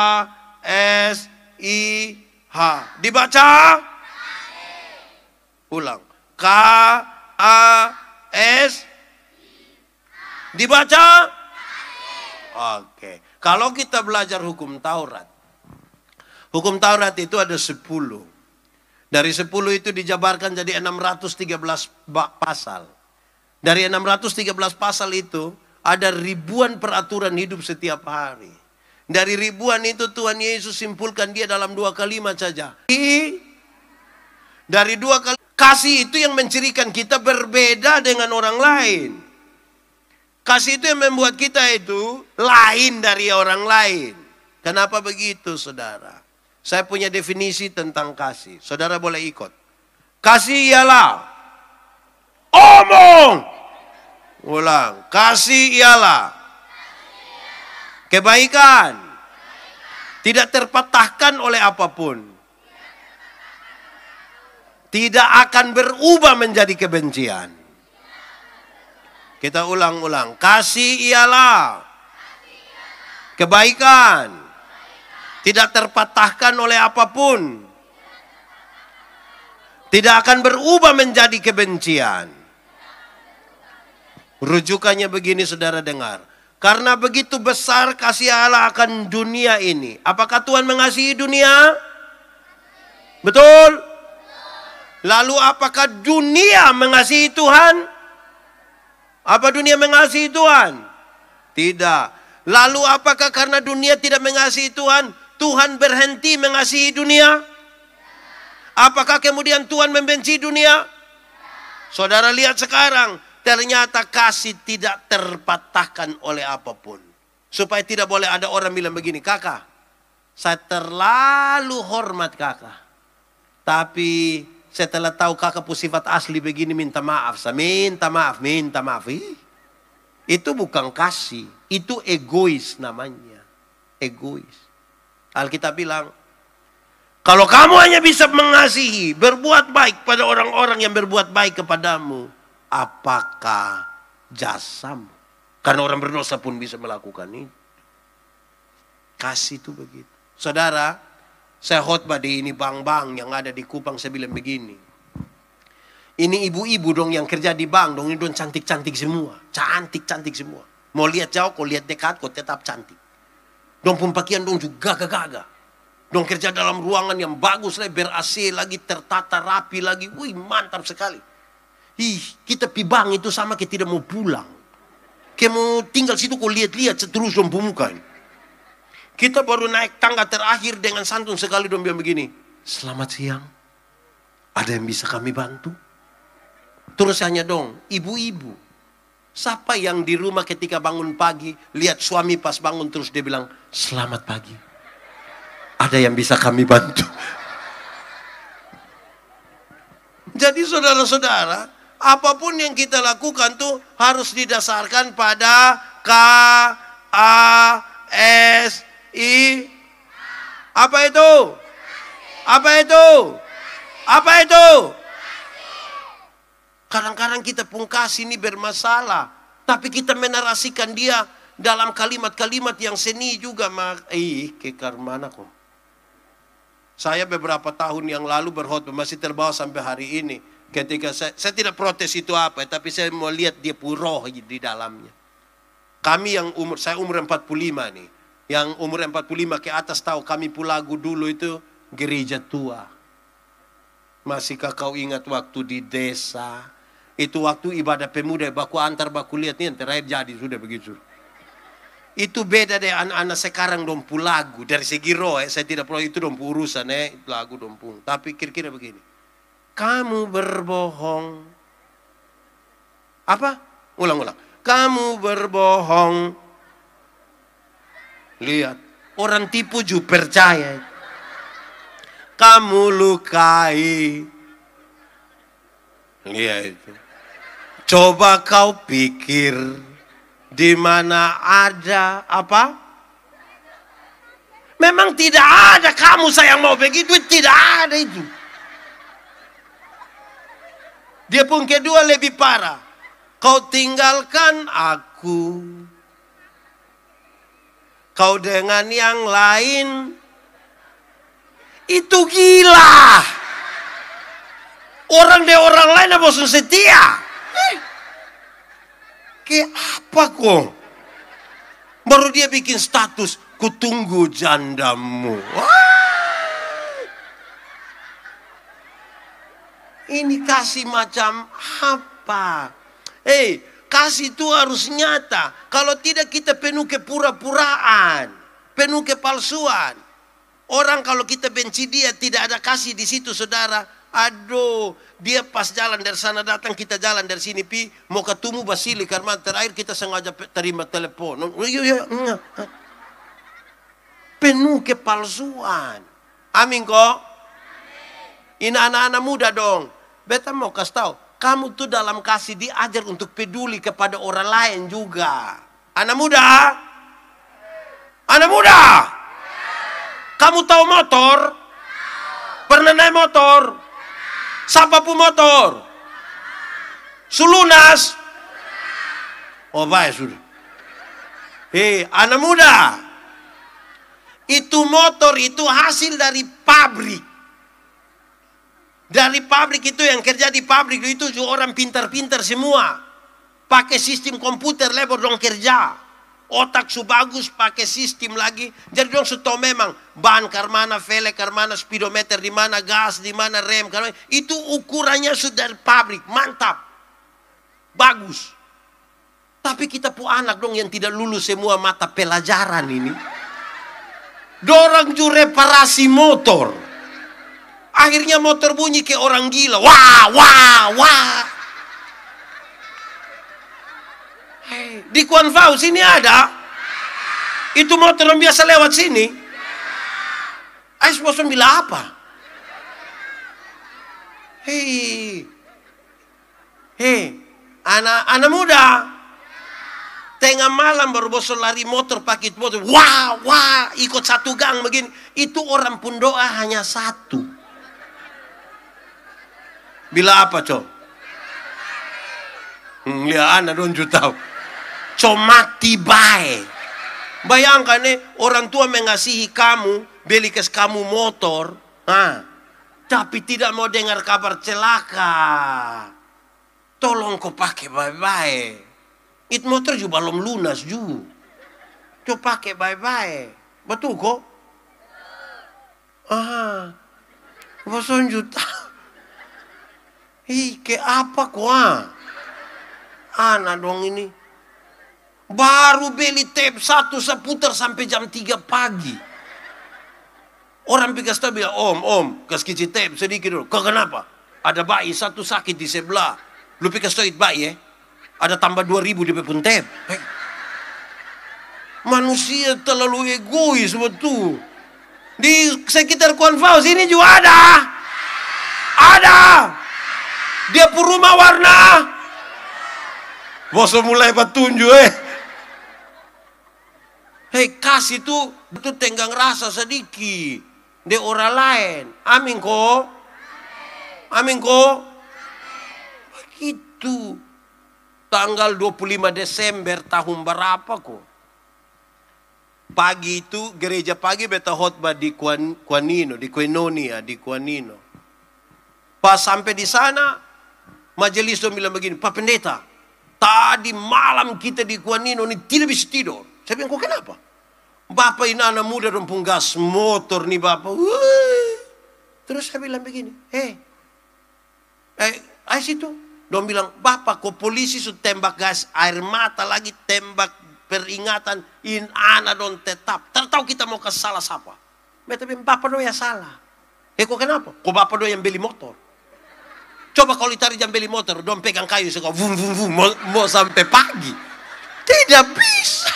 A: S I H. Dibaca? Ulang. K A S Dibaca? Oke. Okay. Kalau kita belajar hukum Taurat, hukum Taurat itu ada 10. Dari 10 itu dijabarkan jadi 613 pasal. Dari 613 pasal itu ada ribuan peraturan hidup setiap hari. Dari ribuan itu Tuhan Yesus simpulkan dia dalam dua kalimat saja. Dari dua kali kasih itu yang mencirikan kita berbeda dengan orang lain. Kasih itu yang membuat kita itu lain dari orang lain. Kenapa begitu saudara? Saya punya definisi tentang kasih. Saudara boleh ikut. Kasih ialah omong. Ulang. Kasih ialah kebaikan. Tidak terpatahkan oleh apapun. Tidak akan berubah menjadi kebencian. Kita ulang-ulang. Kasih ialah kebaikan. Tidak terpatahkan oleh apapun. Tidak akan berubah menjadi kebencian. Rujukannya begini saudara dengar. Karena begitu besar kasih Allah akan dunia ini. Apakah Tuhan mengasihi dunia? Betul? Lalu apakah dunia mengasihi Tuhan? Apa dunia mengasihi Tuhan? Tidak. Lalu apakah karena dunia tidak mengasihi Tuhan, Tuhan berhenti mengasihi dunia? Apakah kemudian Tuhan membenci dunia? Saudara lihat sekarang, ternyata kasih tidak terpatahkan oleh apapun. Supaya tidak boleh ada orang bilang begini, kakak, saya terlalu hormat kakak. Tapi setelah tahu kakak sifat asli begini minta maaf. Minta maaf, minta maaf. Ih, itu bukan kasih. Itu egois namanya. Egois. Alkitab bilang, kalau kamu hanya bisa mengasihi, berbuat baik pada orang-orang yang berbuat baik kepadamu, apakah jasamu? Karena orang berdosa pun bisa melakukan itu. Kasih itu begitu. Saudara, saya khotbah di ini bank-bank yang ada di Kupang saya bilang begini. Ini ibu-ibu dong yang kerja di bank dong ini dong cantik-cantik semua. Cantik-cantik semua. Mau lihat jauh kau lihat dekat kau tetap cantik. Dong pun pakaian dong juga gagah-gagah. Dong kerja dalam ruangan yang bagus lah, ber AC lagi, tertata rapi lagi. Wih mantap sekali. Ih, kita pi bank itu sama kita tidak mau pulang. Kayak mau tinggal situ kau lihat-lihat seterus dong pemuka ini. Kita baru naik tangga terakhir dengan santun sekali dong bilang begini. Selamat siang. Ada yang bisa kami bantu? Terus hanya dong, ibu-ibu. Siapa yang di rumah ketika bangun pagi, lihat suami pas bangun terus dia bilang, selamat pagi. Ada yang bisa kami bantu? *laughs* Jadi saudara-saudara, apapun yang kita lakukan tuh harus didasarkan pada K, A, S, I apa itu? Apa itu? Apa itu? Kadang-kadang kita pungkas ini bermasalah, tapi kita menarasikan dia dalam kalimat-kalimat yang seni juga. Ih, kekar mana kok? Saya beberapa tahun yang lalu berkhotbah masih terbawa sampai hari ini. Ketika saya, saya tidak protes itu apa, tapi saya mau lihat dia puroh di dalamnya. Kami yang umur, saya umur 45 nih yang umur 45 ke atas tahu kami pulagu dulu itu gereja tua. Masihkah kau ingat waktu di desa? Itu waktu ibadah pemuda, baku antar, baku lihat nih, terakhir jadi sudah begitu. Itu beda deh anak-anak sekarang dompu lagu dari segi roh, eh, saya tidak perlu itu dompu urusan eh, lagu dompu. Tapi kira-kira begini, kamu berbohong. Apa? Ulang-ulang. Kamu berbohong Lihat, orang tipu juga percaya. Kamu lukai. Lihat itu. Coba kau pikir di mana ada apa? Memang tidak ada kamu sayang mau pergi duit tidak ada itu. Dia pun kedua lebih parah. Kau tinggalkan aku kau dengan yang lain itu gila. Orang dia orang lain apa setia? Eh, ke apa kok? Baru dia bikin status, kutunggu jandamu. Wah. Ini kasih macam apa? hey. Eh, Kasih itu harus nyata. Kalau tidak kita penuh kepura-puraan. Penuh kepalsuan. Orang kalau kita benci dia tidak ada kasih di situ saudara. Aduh, dia pas jalan dari sana datang kita jalan dari sini pi mau ketemu Basili karena terakhir kita sengaja terima telepon. Iya, iya, iya. Penuh kepalsuan. Amin kok. Ini anak-anak muda dong. Beta mau kasih tahu, kamu tuh dalam kasih diajar untuk peduli kepada orang lain juga. Anak muda? Anak muda? Kamu tahu motor? Pernah naik motor? Siapa pun motor? Sulunas? Oh baik sudah. Hei, anak muda. Itu motor itu hasil dari pabrik. Dari pabrik itu yang kerja di pabrik itu orang pintar-pintar semua. Pakai sistem komputer lebar dong kerja. Otak su bagus pakai sistem lagi. Jadi dong su tahu memang bahan karmana, velg karmana, speedometer di mana, gas di mana, rem karmana. Itu ukurannya sudah pabrik, mantap. Bagus. Tapi kita pun anak dong yang tidak lulus semua mata pelajaran ini. Dorang ju reparasi motor. Akhirnya motor bunyi ke orang gila. Wah, wah, wah. Hey, di Kuan Fau sini ada. Itu motor yang biasa lewat sini. Ais bosan bilang apa? Hei. Hei, anak anak muda. Tengah malam baru bosan lari motor pakai motor. Wah, wah, ikut satu gang begini. Itu orang pun doa hanya satu. Bila apa, Cok? Hmm, ya, anak don tahu. mati baik. Bayangkan nih, orang tua mengasihi kamu, beli kes kamu motor, ah, tapi tidak mau dengar kabar celaka. Tolong kau pakai baik-baik. itu motor juga belum lunas juga. Kau pakai baik-baik. Betul kok? Ah, bosan juta. Ih, ke apa kuah? Anak dong ini. Baru beli tape satu seputar sampai jam tiga pagi. Orang pikir saya bilang, om, om, kasih tape sedikit dulu. Kau kenapa? Ada bayi satu sakit di sebelah. Lu kasih saya bayi ya? Ada tambah dua ribu di pepun tape. Manusia terlalu egois betul. Di sekitar Kuan Faus ini juga ada. Ada. Dia rumah warna. bosom mulai petunjuk eh. Hei kas itu itu tenggang rasa sedikit. Dia orang lain. Amin ko? Amin ko? Begitu. Tanggal 25 Desember tahun berapa ko? Pagi itu gereja pagi beta khotbah di Kuan, Kuanino, di Kuenonia, di Kuanino. Pas sampai di sana, majelis dong bilang begini, Pak Pendeta, tadi malam kita di Kuanino ini tidak bisa tidur. Saya bilang, kok kenapa? Bapak ini anak muda dan gas motor nih bapak. Wui. Terus saya bilang begini, eh, hey, eh, ayo situ. Dia bilang, bapak kok polisi su tembak gas air mata lagi, tembak peringatan, in anak don tetap. Tertau kita mau ke salah siapa. Mereka bilang, bapak doya salah. Eh kok kenapa? Kok bapak doya yang beli motor? Coba kalau ditarik jam beli motor, dong pegang kayu, suka vum vum vum, mau, mau sampai pagi. Tidak bisa.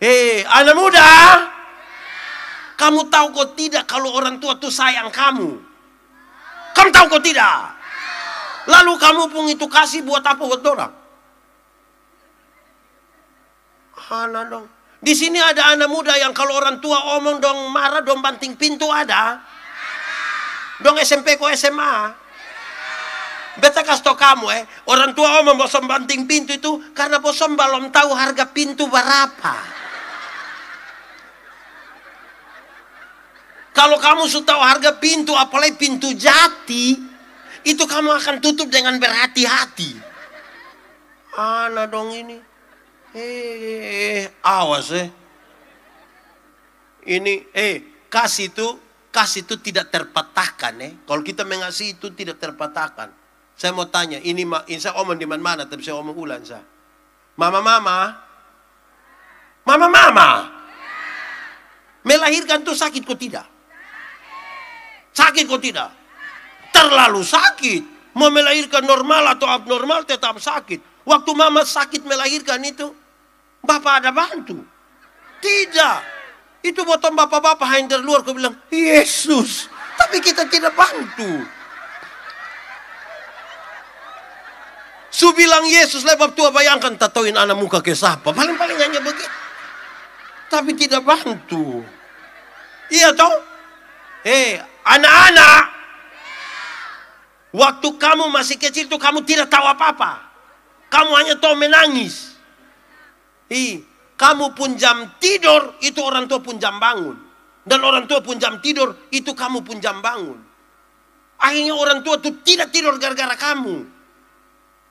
A: Hei, anak muda, kamu tahu kok tidak kalau orang tua tuh sayang kamu? Kamu tahu kok tidak? Lalu kamu pun itu kasih buat apa buat orang? Anak dong. Di sini ada anak muda yang kalau orang tua omong dong marah dong banting pintu ada. Dong SMP ko SMA. Beta kasto kamu eh, orang tua om mau banting pintu itu karena bosom belum tahu harga pintu berapa. Kalau kamu sudah tahu harga pintu, apalagi pintu jati, itu kamu akan tutup dengan berhati-hati. Ana dong ini. Eh, eh, eh, eh, awas eh. Ini, eh, kasih tuh kasih itu tidak terpatahkan ya. Kalau kita mengasihi itu tidak terpatahkan. Saya mau tanya, ini Insya omong di mana-mana, tapi saya omong ulang saya. Mama-mama, mama-mama, melahirkan itu sakit kok tidak? Sakit kok tidak? Terlalu sakit. Mau melahirkan normal atau abnormal tetap sakit. Waktu mama sakit melahirkan itu, bapak ada bantu? Tidak. Itu potong bapak-bapak yang dari luar. Kau bilang, Yesus. Tapi kita tidak bantu. Su bilang Yesus lebab tua bayangkan tatoin anak muka ke siapa. Paling-paling hanya begitu. Tapi tidak bantu. Iya toh? Eh, anak-anak. Waktu kamu masih kecil tuh kamu tidak tahu apa-apa. Kamu hanya tahu menangis. Ih, iya. Kamu pun jam tidur, itu orang tua pun jam bangun. Dan orang tua pun jam tidur, itu kamu pun jam bangun. Akhirnya orang tua itu tidak tidur gara-gara kamu.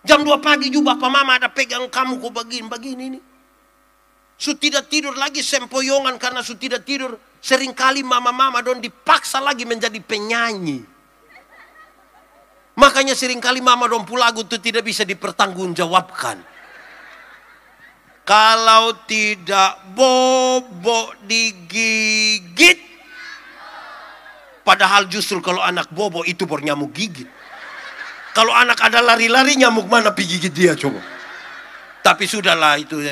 A: Jam 2 pagi juga bapak mama ada pegang kamu kok begini-begini ini Su tidak tidur lagi sempoyongan karena su tidak tidur. Seringkali mama-mama don dipaksa lagi menjadi penyanyi. Makanya seringkali mama dong pulagu itu tidak bisa dipertanggungjawabkan. Kalau tidak bobok digigit. Padahal justru kalau anak bobok itu bernyamuk gigit. Kalau anak ada lari-lari nyamuk mana digigit gigit dia coba. Tapi sudahlah itu. ya.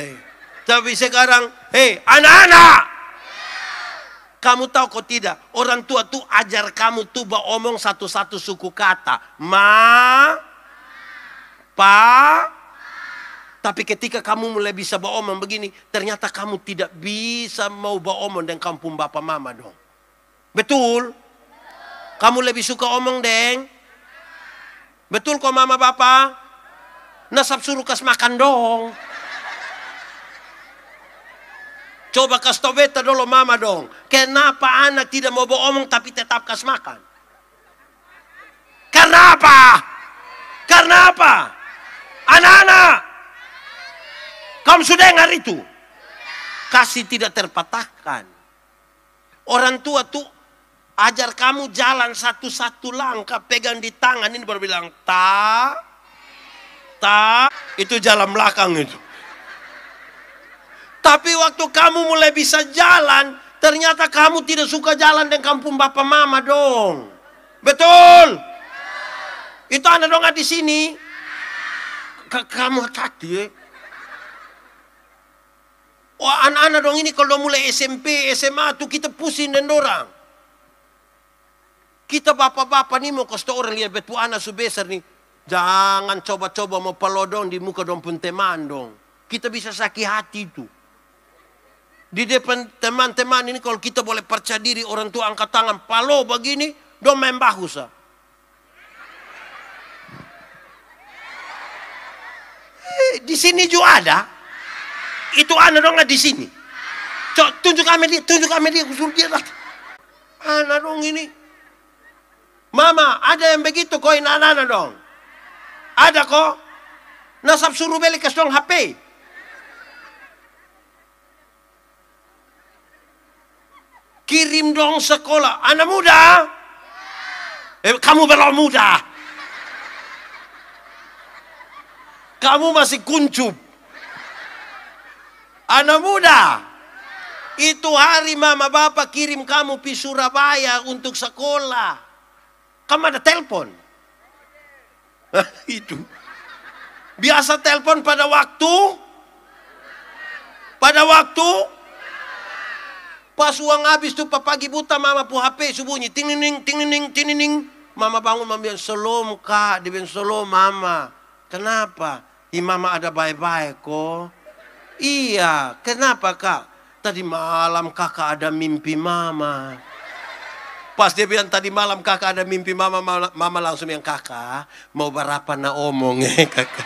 A: Tapi sekarang, hei eh, anak-anak. Kamu tahu kok tidak? Orang tua tuh ajar kamu tuh omong satu-satu suku kata. Ma, pa, tapi ketika kamu mulai bisa bawa omong begini, ternyata kamu tidak bisa mau bawa omong dengan kampung bapak mama dong. Betul? Kamu lebih suka omong deng? Betul kok mama bapak? Nasab suruh kas makan dong. Coba kas tobeta dulu mama dong. Kenapa anak tidak mau bawa omong tapi tetap kas makan? Karena apa? Karena apa? Anak-anak, kamu sudah dengar itu? Kasih tidak terpatahkan. Orang tua tuh ajar kamu jalan satu-satu langkah, pegang di tangan ini baru bilang ta, ta, itu jalan belakang itu. Tapi waktu kamu mulai bisa jalan, ternyata kamu tidak suka jalan dan kampung bapak mama dong. Betul? Itu anda dong di sini. Kamu hati-hati Oh anak-anak dong ini kalau mulai SMP, SMA tuh kita pusing dan orang. Kita bapak-bapak nih mau kasih orang lihat betul anak subesar nih. Jangan coba-coba mau pelodong di muka dong pun teman dong. Kita bisa sakit hati itu. Di depan teman-teman ini kalau kita boleh percaya diri orang tua angkat tangan palo begini, dong main bahusa. Eh, di sini juga ada. Itu anak dong di sini. Cok, tunjuk kami dia, tunjuk kami dia, suruh dia lah. Anak dong ini. Mama, ada yang begitu koin anak-anak dong. Ada kok. Nasab suruh beli kasih dong HP. Kirim dong sekolah. Anak muda. Eh, kamu belum muda. Kamu masih kuncup. Anak muda. Itu hari mama bapak kirim kamu pi Surabaya untuk sekolah. Kamu ada telepon. itu. Biasa telepon pada waktu pada waktu pas uang habis tuh pagi buta mama pu HP subuhnya ting ning ting mama bangun mama bilang selom kak dia bilang selom mama kenapa di mama ada baik baik kok Iya, kenapa kak? Tadi malam kakak ada mimpi mama. Pas dia bilang tadi malam kakak ada mimpi mama, mama, langsung yang kakak mau berapa na omong eh *laughs* kakak.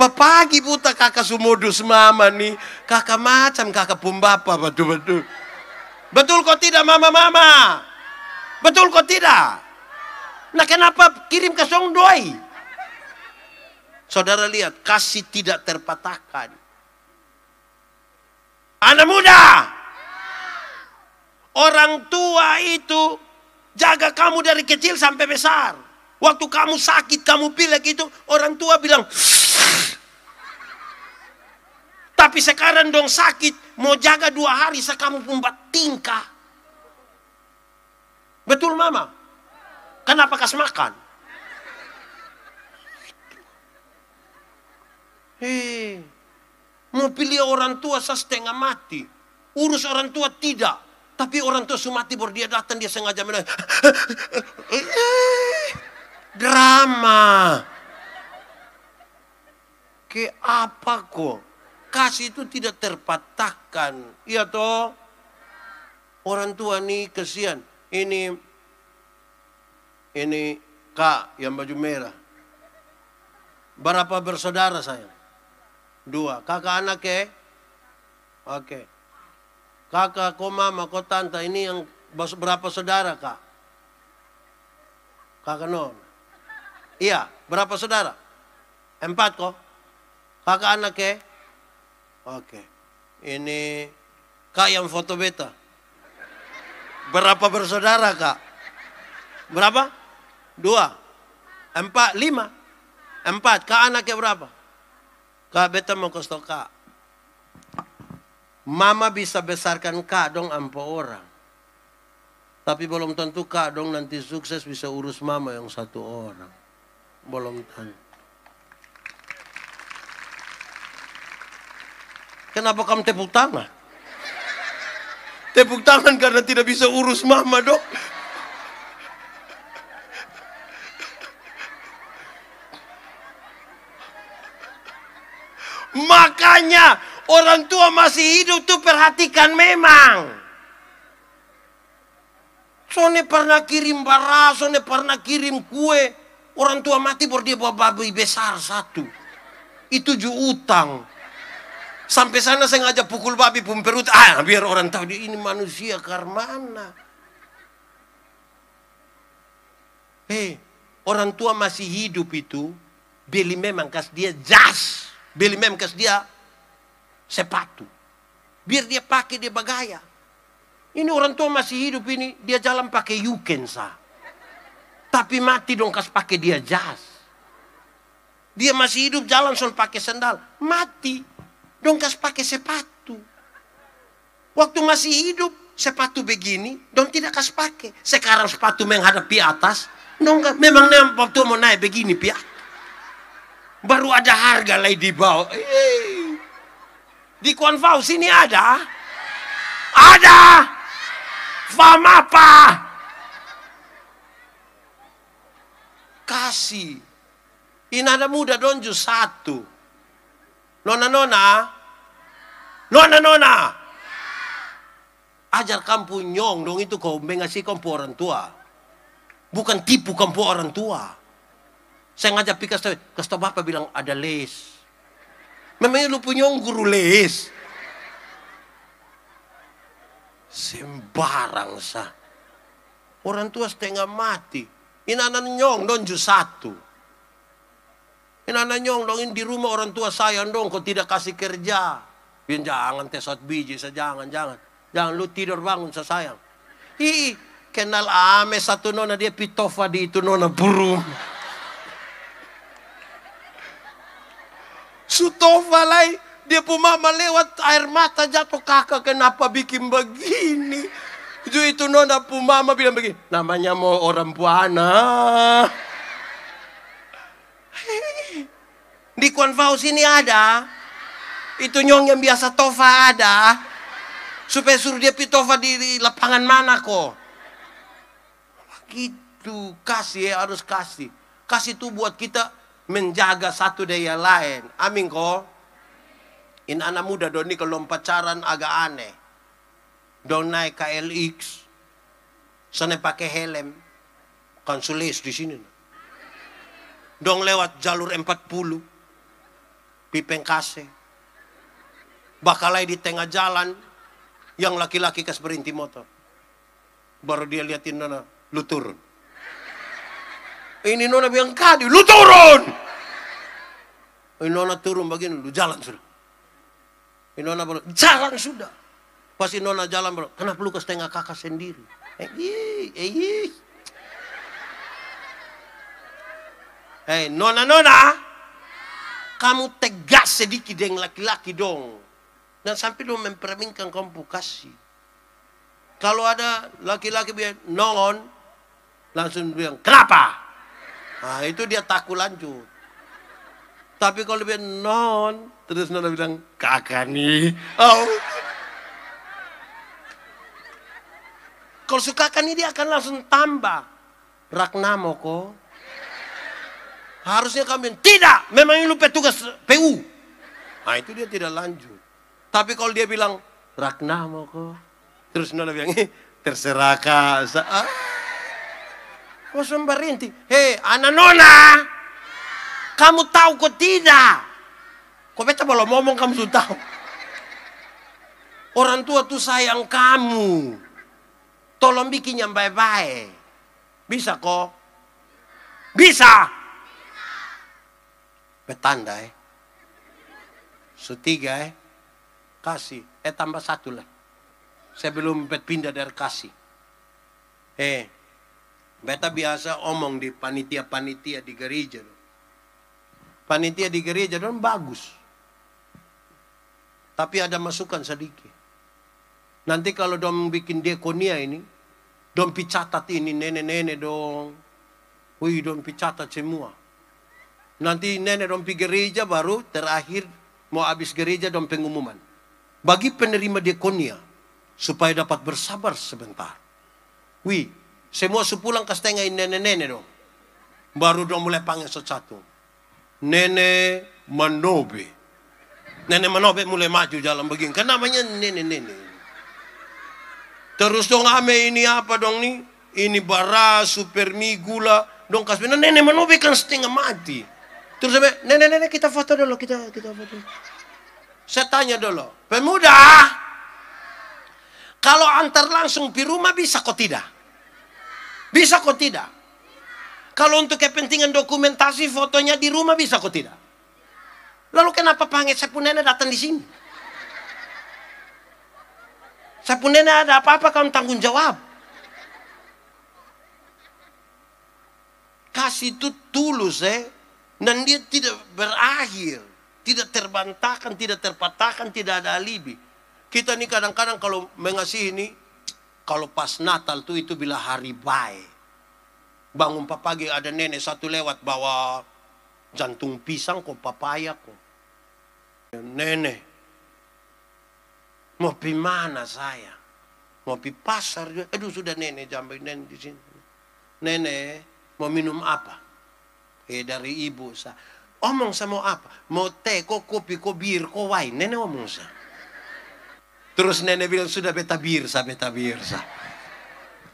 A: Papagi buta kakak sumodus mama nih. Kakak macam kakak pumbapa betul-betul. Betul kok tidak mama-mama? Betul kok tidak? Nah kenapa kirim ke Song Doi? Saudara lihat, kasih tidak terpatahkan. Anak muda. Orang tua itu jaga kamu dari kecil sampai besar. Waktu kamu sakit, kamu pilek itu, orang tua bilang, tapi sekarang dong sakit, mau jaga dua hari, kamu pembat tingkah. Betul mama? Kenapa kasih makan? Mau pilih orang tua saya setengah mati. Urus orang tua tidak. Tapi orang tua sudah mati baru dia datang dia sengaja menangis. Eh, drama. Ke apa kok? Kasih itu tidak terpatahkan. Iya toh? Orang tua nih kesian. Ini ini kak yang baju merah. Berapa bersaudara saya? dua. Kakak anak ya? Oke. Okay. Kakak, koma mama, ko tante, ini yang berapa saudara kak? Kakak non. Iya, berapa saudara? Empat kok. Kakak anak ya? Oke. Okay. Ini kak yang foto beta. Berapa bersaudara kak? Berapa? Dua. Empat, lima. Empat. Kak anaknya berapa? Kabeh mo gusto ka. Mama bisa besarkan ka dong ampo orang. Tapi belum tentu ka dong nanti sukses bisa urus mama yang satu orang. Belum tentu. Kenapa kamu tepuk tangan? Tepuk tangan karena tidak bisa urus mama dok. Makanya orang tua masih hidup tuh perhatikan memang. Sone pernah kirim bara, sone pernah kirim kue. Orang tua mati baru dia bawa babi besar satu. Itu ju utang. Sampai sana saya ngajak pukul babi pun perut. Ah, biar orang tahu dia ini manusia karmana. Hei, eh, orang tua masih hidup itu. Beli memang kas dia jas. Beli Memkes dia sepatu. Biar dia pakai dia bagaya. Ini orang tua masih hidup ini, dia jalan pakai yuken sa. Tapi mati dong kas pakai dia jas. Dia masih hidup jalan sol pakai sendal, mati. Dongkas pakai sepatu. Waktu masih hidup sepatu begini, dong tidak kas pakai. Sekarang sepatu menghadap di atas, dongkas memang waktu mau naik begini pi atas. Baru ada harga lagi Bow. Di Konfau sini ada? Ada. Fam apa? Kasih. ada muda donju satu. Nona nona. Nona nona. Ajar kampung nyong dong itu kau mengasih kampung orang tua. Bukan tipu kampung orang tua. Saya ngajak Pika Ke Stop Bapak bilang ada les. Memangnya lu punya guru les? Sembarang sah. Orang tua setengah mati. Inanan nyong donju ju satu. Inanan nyong dong di rumah orang tua saya dong kau tidak kasih kerja. Biar jangan tesot biji sa jangan jangan. Jangan lu tidur bangun sa sayang. kenal ame satu nona dia pitofa di itu nona burung. Sutovalai dia pun mama lewat air mata jatuh kakak kenapa bikin begini itu itu nona pun mama bilang begini namanya mau orang buana di konfaus ini ada itu nyong yang biasa Tova ada supaya suruh dia pitova di, lapangan mana kok gitu kasih ya, harus kasih kasih itu buat kita menjaga satu daya lain. Amin kok. In anak muda doni kalau pacaran agak aneh. Don naik KLX. Sana pakai helm. konsulis di sini. Dong lewat jalur 40. Pipeng kase. Bakalai di tengah jalan. Yang laki-laki kas berhenti motor. Baru dia liatin nana. Lu turun. Ini nona bilang kadi, lu turun. Ini nona turun begini, lu jalan sudah. Ini nona bilang, jalan sudah. Pasti nona jalan bilang, kenapa lu ke setengah kakak sendiri? Eh, eh, Hei, eh, nona-nona, kamu tegas sedikit dengan laki-laki dong. Dan sampai lu mempermainkan komplikasi. Kalau ada laki-laki bilang, nongon, langsung bilang, kenapa? Nah, itu dia takut lanjut. Tapi kalau dia non, terus Nona bilang, kakak nih. Oh. Kalau suka kan ini dia akan langsung tambah. Raknamo kok. Harusnya kamu bilang, tidak. Memang ini lupa tugas PU. Nah itu dia tidak lanjut. Tapi kalau dia bilang Raknamo kok. Terus Nona bilang, terserah kak. Ah. Wasumbarinti. Hei, anak nona. Kamu tahu kok tidak? Kok beta kalau ngomong kamu sudah tahu. Orang tua tuh sayang kamu. Tolong bikin yang baik-baik. Bisa kok? Bisa. Betanda eh. Setiga eh. Kasih. Eh tambah satu lah. Saya belum pindah dari kasih. Eh, Beta biasa omong di panitia-panitia di gereja. Panitia di gereja dong bagus. Tapi ada masukan sedikit. Nanti kalau dong bikin dekonia ini, dong picatat ini nenek-nenek dong. Wih, dong picatat semua. Nanti nenek dong pergi gereja baru terakhir mau habis gereja dong pengumuman. Bagi penerima dekonia supaya dapat bersabar sebentar. Wih, semua sepulang kastengain nenek-nenek dong. Baru dong mulai panggil satu-satu. Nenek Manobe. Nenek Manobe mulai maju jalan begini. Kenamanya kan nenek-nenek. Terus dong ame ini apa dong nih? Ini bara, super gula. Dong kasih nenek Manobe kan setengah mati. Terus sampai nenek-nenek kita foto dulu, kita kita foto. Saya tanya dulu, pemuda, kalau antar langsung di rumah bisa kok tidak? Bisa kok tidak? Kalau untuk kepentingan dokumentasi fotonya di rumah bisa kok tidak? Lalu kenapa Panget nenek datang di sini? Saya nenek ada apa-apa kamu tanggung jawab. Kasih itu tulus ya. Eh? Dan dia tidak berakhir. Tidak terbantahkan, tidak terpatahkan, tidak ada alibi. Kita ini kadang-kadang kalau mengasihi ini, kalau pas Natal tuh itu bila hari baik. Bangun pagi ada nenek satu lewat bawa jantung pisang kok papaya kok. Nenek, mau pi mana saya? Mau pi pasar juga. Aduh sudah nenek jambai nenek di sini. Nenek mau minum apa? Eh dari ibu saya. Omong sama apa? Mau teh, kok kopi, kok bir, kok wine. Nenek omong saya. Terus nenek bilang, sudah beta sa beta birsa.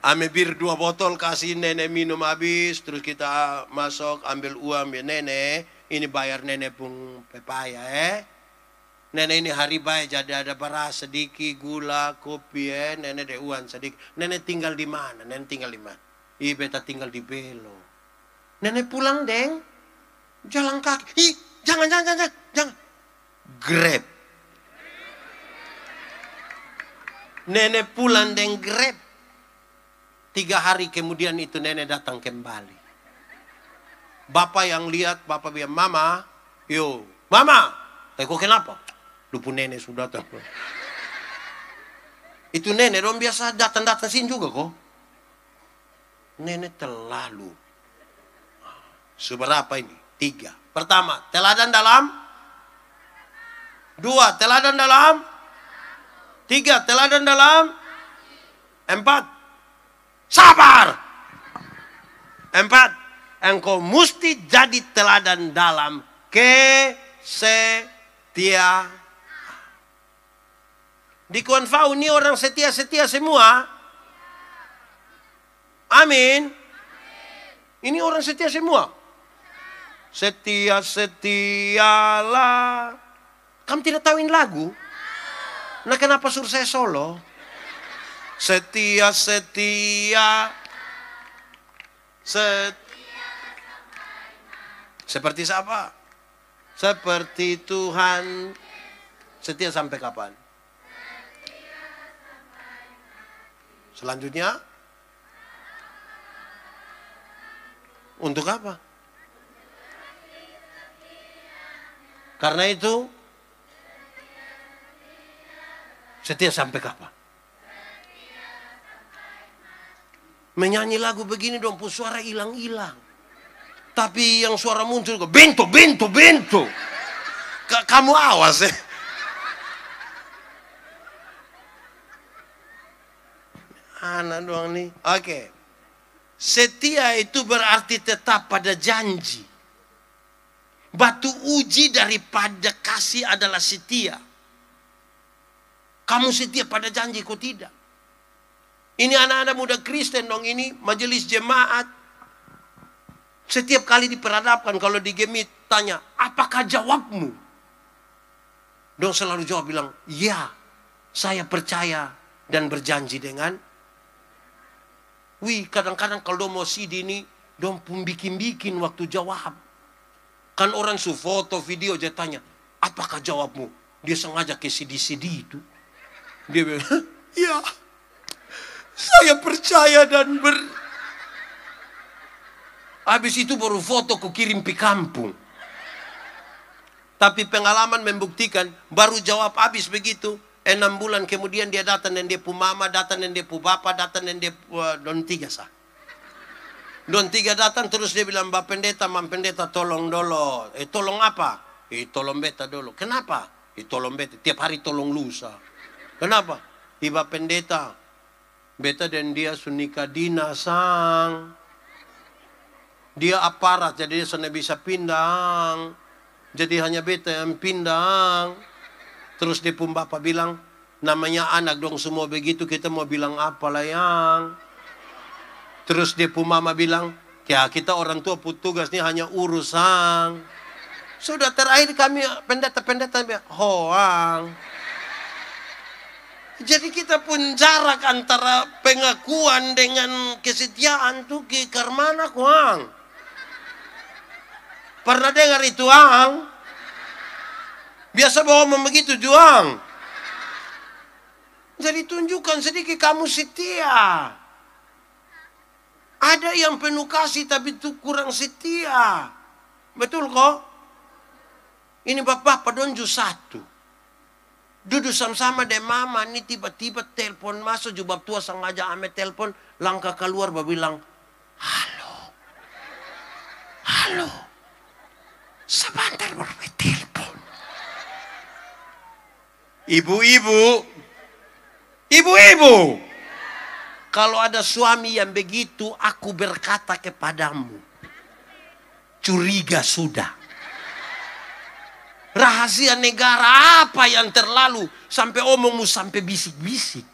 A: Ame bir dua botol kasih nenek minum habis, terus kita masuk ambil uang ya nenek, ini bayar nenek pun pepaya eh. Nenek ini hari baik jadi ada beras sedikit, gula, kopi eh, nenek ada uang sedikit. Nenek tinggal di mana? Nenek tinggal di mana? Ih beta tinggal di Belo. Nenek pulang deng, jalan kaki. Ih jangan jangan jangan jangan. Grab Nenek pulang dan grab. Tiga hari kemudian itu nenek datang kembali. Bapak yang lihat, bapak bilang, Mama, yo, Mama, tapi eh, kok kenapa? Lupa nenek sudah datang. Itu nenek, dong biasa datang-datang sini juga kok. Nenek terlalu. Seberapa ini? Tiga. Pertama, teladan dalam. Dua, teladan dalam Tiga, teladan dalam. Empat, sabar. Empat, engkau mesti jadi teladan dalam kesetiaan. Di Konfau ini orang setia-setia semua. Amin. Ini orang setia semua. Setia, setialah. Kamu tidak tahu ini lagu? Nah kenapa suruh saya solo? Setia, setia. setia Seperti siapa? Seperti Tuhan. Setia sampai kapan? Selanjutnya, untuk apa? Karena itu, Setia sampai kapan? Menyanyi lagu begini dong, pun suara hilang-hilang. Tapi yang suara muncul, bento, bento, bento. Kamu awas ya. Anak doang nih. Oke. Okay. Setia itu berarti tetap pada janji. Batu uji daripada kasih adalah setia. Kamu setia pada janji, kok tidak? Ini anak-anak muda Kristen dong ini, majelis jemaat. Setiap kali diperhadapkan, kalau digemit, tanya, apakah jawabmu? Dong selalu jawab bilang, ya, saya percaya dan berjanji dengan. Wih, kadang-kadang kalau dong mau sidi ini, dong pun bikin-bikin waktu jawab. Kan orang su foto video aja tanya, apakah jawabmu? Dia sengaja ke sidi-sidi itu. Dia bilang, ya, saya percaya dan ber... Habis itu baru foto ku kirim ke kampung. Tapi pengalaman membuktikan, baru jawab habis begitu. Enam bulan kemudian dia datang dan dia pu mama, datang dan dia pu bapa, datang dan dia pu uh, don tiga sah. Don tiga datang terus dia bilang, Mbak pendeta, Mbak pendeta tolong dulu. Eh tolong apa? Eh tolong beta dulu. Kenapa? Eh tolong beta, tiap hari tolong lusa. Kenapa? Pipa pendeta. Beta dan dia sunika dinasang. Dia aparat, jadi dia sana bisa pindang. Jadi hanya beta yang pindang. Terus dia pun bapak bilang, namanya anak dong semua begitu, kita mau bilang apa lah yang? Terus dia pun mama bilang, ya kita orang tua tugas ini hanya urusan. Sudah terakhir kami pendeta-pendeta hoang. -pendeta, jadi kita pun jarak antara pengakuan dengan kesetiaan tuh ke karmana kuang. Pernah dengar itu ang? Biasa bawa begitu juang. Jadi tunjukkan sedikit kamu setia. Ada yang penuh kasih tapi itu kurang setia. Betul kok? Ini Bapak donju satu. Duduk sama-sama deh mama ini tiba-tiba telepon masuk jubab tua sengaja ame telepon langkah keluar babi bilang halo halo sebentar berarti telepon ibu-ibu ibu-ibu kalau ada suami yang begitu aku berkata kepadamu curiga sudah Rahasia negara apa yang terlalu sampai omongmu sampai bisik-bisik?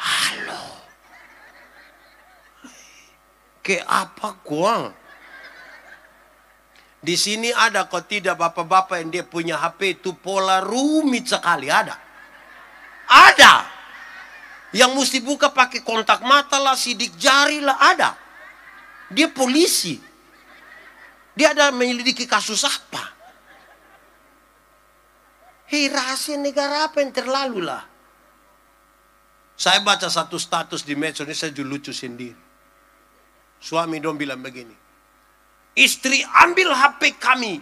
A: Halo. Ke apa gua? Di sini ada kok tidak bapak-bapak yang dia punya HP itu pola rumit sekali ada. Ada. Yang mesti buka pakai kontak mata lah, sidik jari lah ada. Dia polisi. Dia ada menyelidiki kasus apa? Hirasi negara apa yang terlalu lah. Saya baca satu status di medsos ini saya lucu sendiri. Suami dong bilang begini. Istri ambil HP kami.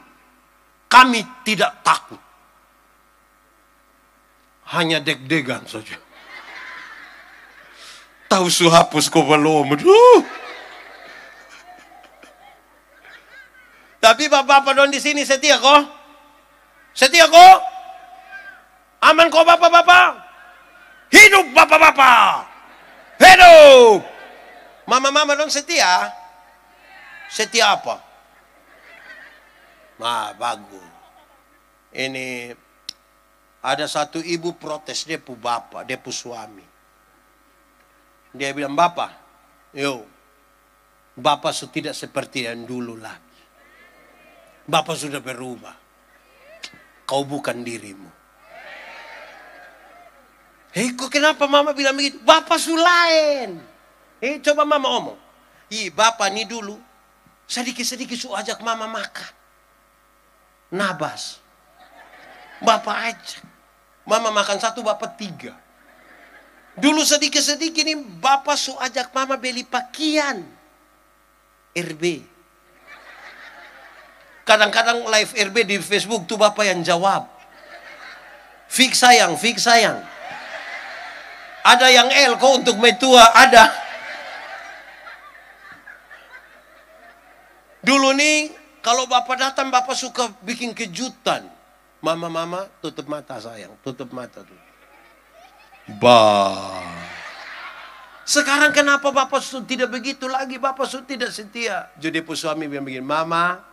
A: Kami tidak takut. Hanya deg-degan saja. Tahu suhapus kau belum. Aduh. Tapi bapak-bapak don di sini setia kok? Setia kok? Aman kok bapak-bapak? Hidup bapak-bapak. Hidup. Mama-mama dong setia? Setia apa? Nah, bagus. Ini ada satu ibu protes dia pu bapak, dia pu suami. Dia bilang, "Bapak, yo, bapak sudah tidak seperti yang dulu lagi." Bapak sudah berubah. Kau bukan dirimu. Hei, kok kenapa mama bilang begitu? Bapak sulain. Hei, coba mama omong. Ih, bapak ini dulu sedikit-sedikit su ajak mama makan. Nabas. Bapak aja, Mama makan satu, bapak tiga. Dulu sedikit-sedikit ini bapak su ajak mama beli pakaian. RB. Kadang-kadang live RB di Facebook tuh Bapak yang jawab. Fix sayang, fix sayang. Ada yang L kok untuk metua, ada. Dulu nih, kalau Bapak datang, Bapak suka bikin kejutan. Mama-mama, tutup mata sayang, tutup mata tuh. Ba. Sekarang kenapa Bapak tidak begitu lagi? Bapak sudah tidak setia. Jadi suami yang begini, Mama,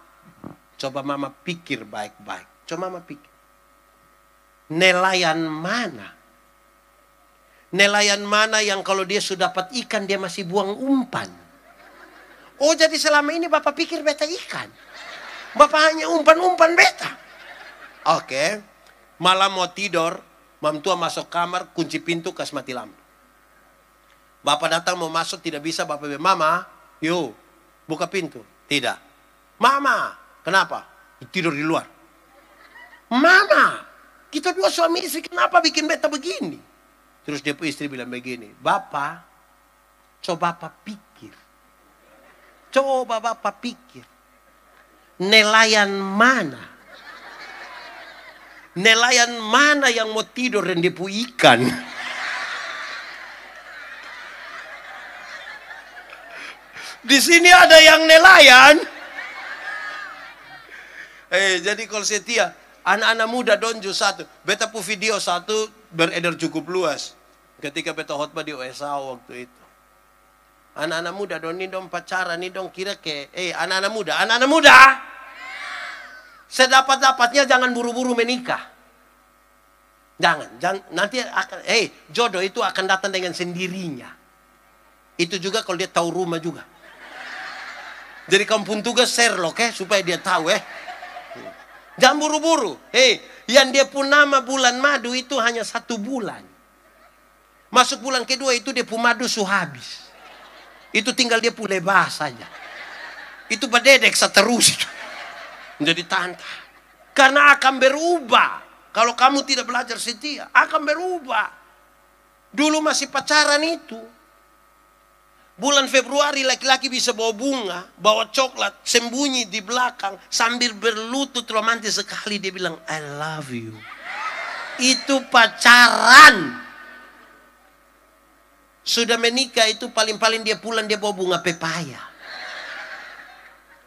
A: Coba mama pikir baik-baik. Coba mama pikir. Nelayan mana? Nelayan mana yang kalau dia sudah dapat ikan dia masih buang umpan? Oh jadi selama ini bapak pikir beta ikan. Bapak hanya umpan-umpan beta. Oke. Okay. Malam mau tidur, mam tua masuk kamar, kunci pintu, kas mati lampu. Bapak datang mau masuk tidak bisa, bapak bilang, Mama, yuk, buka pintu. Tidak. Mama, Kenapa? Tidur di luar. Mana? Kita dua suami istri kenapa bikin beta begini? Terus dia istri bilang begini, Bapak, coba Bapak pikir. Coba Bapak pikir. Nelayan mana? Nelayan mana yang mau tidur dan dipu ikan? Di sini ada yang nelayan, Eh, jadi kalau setia, anak-anak muda donju satu. Beta pu video satu beredar cukup luas. Ketika beta khotbah di USA waktu itu. Anak-anak muda doni ini dong pacaran, ini dong kira ke. Eh, anak-anak muda, anak-anak muda. Sedapat-dapatnya jangan buru-buru menikah. Jangan, jangan nanti akan eh jodoh itu akan datang dengan sendirinya. Itu juga kalau dia tahu rumah juga. Jadi kampung tugas Sherlock eh supaya dia tahu eh. Jangan buru-buru. Hei, yang dia pun nama bulan madu itu hanya satu bulan. Masuk bulan kedua itu dia pun madu su habis. Itu tinggal dia pun lebah saja. Itu berdedek seterus itu. Jadi tantang. Karena akan berubah. Kalau kamu tidak belajar setia, akan berubah. Dulu masih pacaran itu. Bulan Februari laki-laki bisa bawa bunga, bawa coklat, sembunyi di belakang sambil berlutut romantis sekali dia bilang I love you. Itu pacaran. Sudah menikah itu paling-paling dia pulang dia bawa bunga pepaya.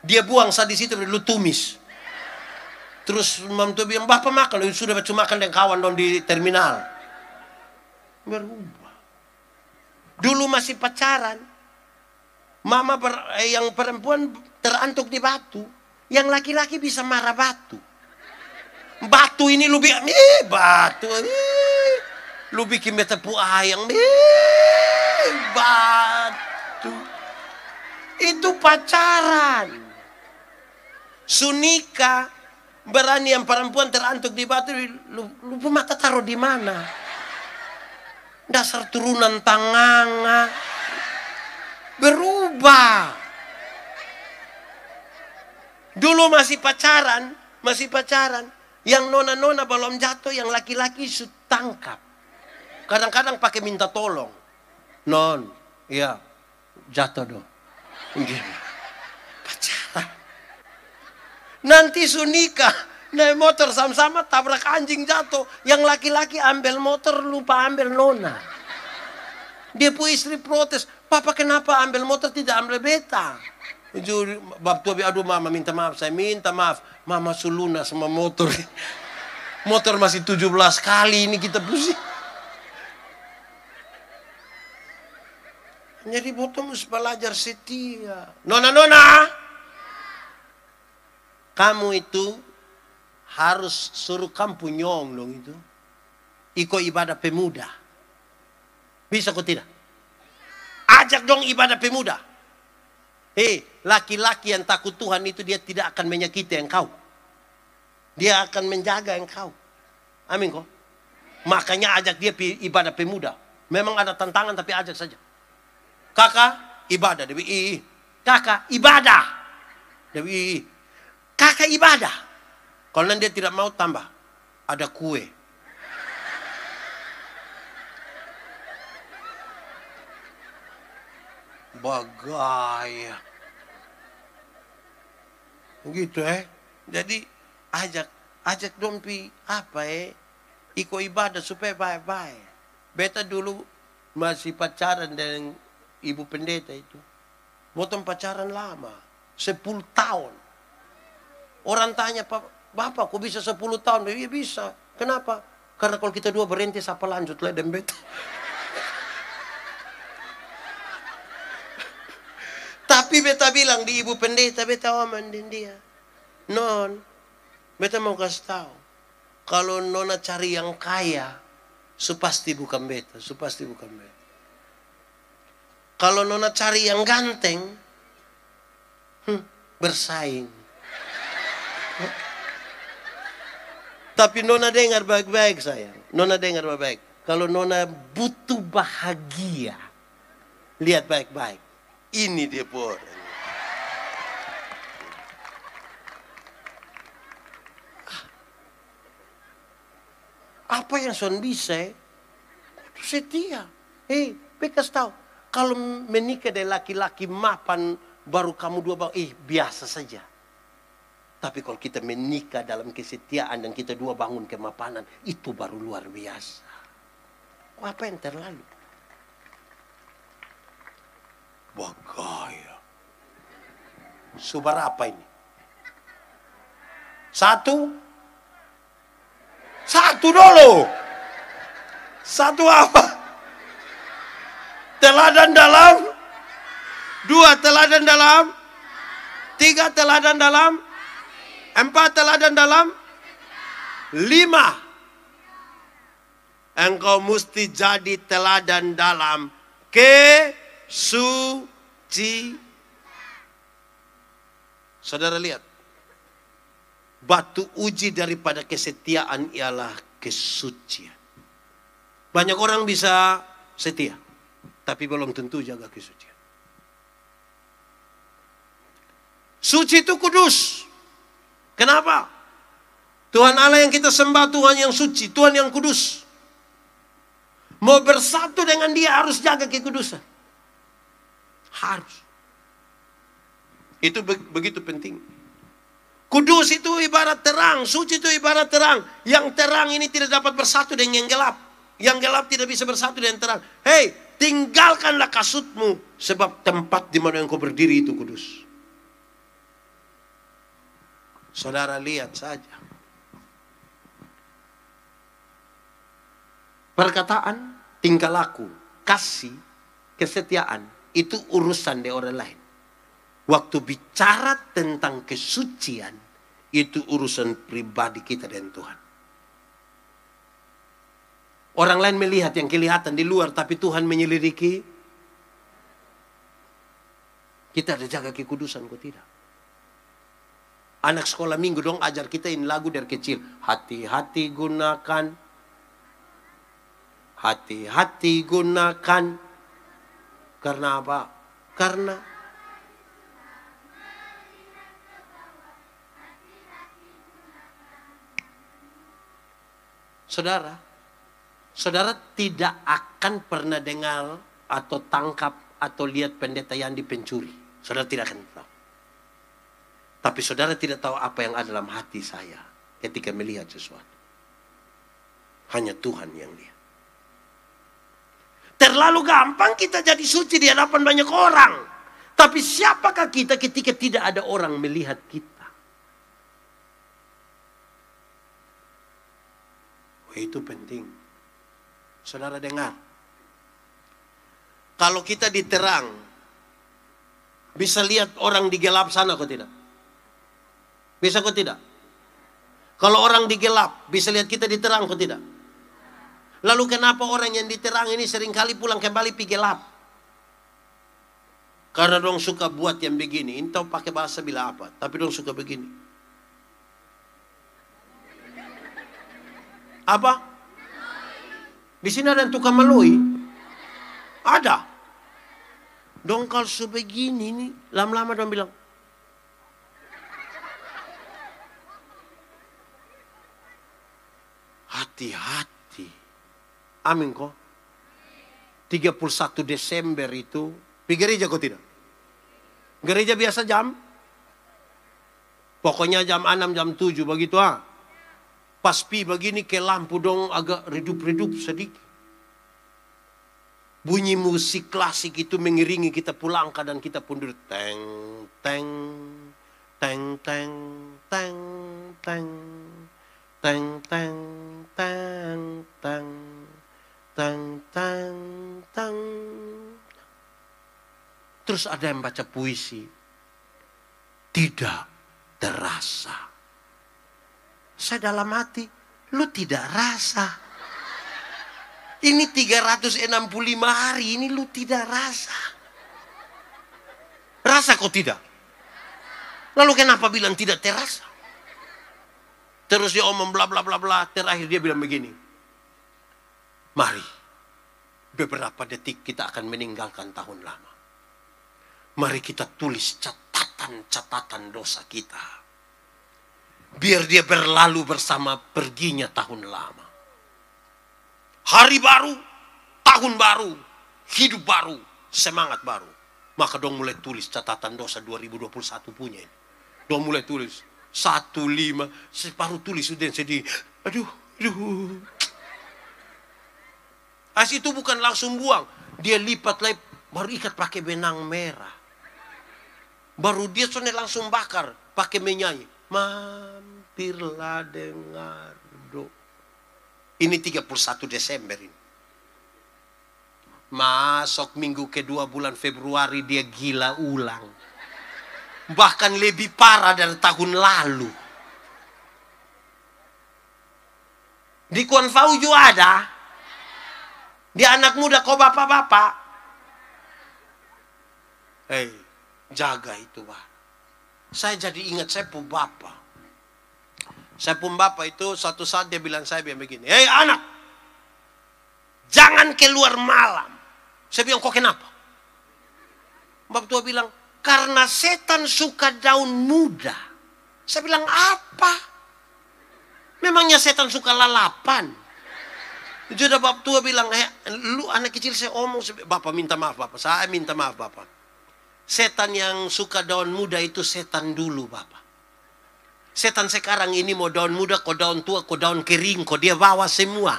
A: Dia buang saat di situ lu tumis. Terus mam tuh bilang bapak makan, sudah baca makan dengan kawan dong di terminal. Berubah. Dulu masih pacaran, Mama per, eh, yang perempuan terantuk di batu. Yang laki-laki bisa marah batu. Batu ini lu bikin, eh, batu, ini. lu bikin beta yang, eh, batu. Itu pacaran. Sunika berani yang perempuan terantuk di batu, lu, lu mata taruh di mana? Dasar turunan tanganga berubah. Dulu masih pacaran, masih pacaran. Yang nona-nona belum jatuh, yang laki-laki tangkap. Kadang-kadang pakai minta tolong. Non, iya, jatuh dong. Gini. Iya. Pacaran. Nanti sunika naik motor sama-sama tabrak anjing jatuh. Yang laki-laki ambil motor lupa ambil nona. Dia pun istri protes, Papa kenapa ambil motor tidak ambil beta? Juri, babtua bi aduh mama minta maaf, saya minta maaf. Mama suluna sama motor. *laughs* Motor masih 17 kali ini kita pusing. Jadi butuh mesti belajar setia. Nona nona. Kamu itu harus suruh kamu nyong dong itu. Iko ibadah pemuda. Bisa kok tidak? Ajak dong ibadah pemuda. Hei, eh, laki-laki yang takut Tuhan itu dia tidak akan menyakiti engkau. Dia akan menjaga engkau. Amin kok. Makanya ajak dia ibadah pemuda. Memang ada tantangan tapi ajak saja. Kakak, ibadah. Dewi, Kakak, ibadah. Dewi, Kakak, ibadah. Kalau dia tidak mau tambah. Ada kue bagai, Begitu eh. Jadi ajak ajak dompi apa eh iko ibadah supaya baik-baik. Beta dulu masih pacaran dengan ibu pendeta itu. Motong pacaran lama, sepuluh tahun. Orang tanya, pak Bapak kok bisa sepuluh tahun? Iya bisa. Kenapa? Karena kalau kita dua berhenti, siapa lanjut lah dan beta. Tapi beta bilang di ibu pendeta, beta waman di dia. Non, beta mau kasih tahu. Kalau nona cari yang kaya, supasti bukan beta, supasti bukan beta. Kalau nona cari yang ganteng, hmm, bersaing. *laughs* Tapi nona dengar baik-baik saya, Nona dengar baik-baik. Kalau nona butuh bahagia, lihat baik-baik ini dia pun. Apa yang son bisa? Eh? Setia. Hei, bekas tahu. Kalau menikah dari laki-laki mapan baru kamu dua bang, eh biasa saja. Tapi kalau kita menikah dalam kesetiaan dan kita dua bangun kemapanan, itu baru luar biasa. Apa yang terlalu? Bagaya. Subar apa ini? Satu? Satu dulu. Satu apa? Teladan dalam. Dua teladan dalam. Tiga teladan dalam. Empat teladan dalam. Lima. Engkau mesti jadi teladan dalam kesu. Ci. Saudara lihat. Batu uji daripada kesetiaan ialah kesucian. Banyak orang bisa setia, tapi belum tentu jaga kesucian. Suci itu kudus. Kenapa? Tuhan Allah yang kita sembah, Tuhan yang suci, Tuhan yang kudus. Mau bersatu dengan dia harus jaga kekudusan. Harus. Itu begitu penting. Kudus itu ibarat terang, suci itu ibarat terang. Yang terang ini tidak dapat bersatu dengan yang gelap. Yang gelap tidak bisa bersatu dengan terang. Hei, tinggalkanlah kasutmu sebab tempat di mana engkau berdiri itu kudus. Saudara lihat saja. Perkataan, tingkah laku, kasih, kesetiaan, itu urusan dari orang lain. Waktu bicara tentang kesucian, itu urusan pribadi kita dan Tuhan. Orang lain melihat yang kelihatan di luar, tapi Tuhan menyelidiki. Kita ada jaga kekudusan kok tidak. Anak sekolah minggu dong ajar kita ini lagu dari kecil. Hati-hati gunakan. Hati-hati gunakan karena apa? Karena Saudara, saudara tidak akan pernah dengar atau tangkap atau lihat pendeta yang dipencuri. Saudara tidak akan tahu. Tapi saudara tidak tahu apa yang ada dalam hati saya ketika melihat sesuatu. Hanya Tuhan yang lihat. Terlalu gampang kita jadi suci di hadapan banyak orang. Tapi siapakah kita ketika tidak ada orang melihat kita? Oh, itu penting. Saudara dengar. Kalau kita diterang, bisa lihat orang di gelap sana kok tidak? Bisa kok tidak? Kalau orang di gelap, bisa lihat kita diterang kok tidak? Lalu kenapa orang yang diterang ini seringkali pulang kembali pergi gelap? Karena dong suka buat yang begini. Entah pakai bahasa bila apa. Tapi dong suka begini. Apa? Di sini ada yang tukang melui. Ada. Dong kalau sebegini ini lama-lama dong bilang, hati-hati. Amin kok. 31 Desember itu, di gereja kok tidak? Gereja biasa jam? Pokoknya jam 6, jam 7 begitu ah. Pas pi begini ke lampu dong agak redup-redup sedikit. Bunyi musik klasik itu mengiringi kita pulang dan kita pundur. Teng, teng, teng, teng, teng, teng, teng, teng, teng, teng. teng tang tang tang terus ada yang baca puisi tidak terasa saya dalam hati lu tidak rasa ini 365 hari ini lu tidak rasa rasa kok tidak lalu kenapa bilang tidak terasa terus dia omong bla bla bla bla terakhir dia bilang begini Mari, beberapa detik kita akan meninggalkan tahun lama. Mari kita tulis catatan-catatan dosa kita. Biar dia berlalu bersama perginya tahun lama. Hari baru, tahun baru, hidup baru, semangat baru. Maka dong mulai tulis catatan dosa 2021 punya ini. Dong mulai tulis. Satu lima, separuh tulis sudah sedih. Aduh, aduh. As itu bukan langsung buang. Dia lipat lagi, baru ikat pakai benang merah. Baru dia sonet langsung bakar, pakai menyanyi. Mampirlah dengar do. Ini 31 Desember ini. Masuk minggu kedua bulan Februari dia gila ulang. Bahkan lebih parah dari tahun lalu. Di Fau juga ada. Dia anak muda kau bapak-bapak. Hei, eh, jaga itu Pak. Saya jadi ingat saya pun bapak. Saya pun bapak itu satu saat dia bilang saya bilang begini. Hei anak, jangan keluar malam. Saya bilang kok kenapa? Bapak tua bilang, karena setan suka daun muda. Saya bilang apa? Memangnya setan suka lalapan? Jadi ada bapak tua bilang, eh, lu anak kecil saya omong, bapak minta maaf bapak, saya minta maaf bapak. Setan yang suka daun muda itu setan dulu bapak. Setan sekarang ini mau daun muda, kau daun tua, kau daun kering, kau dia bawa semua.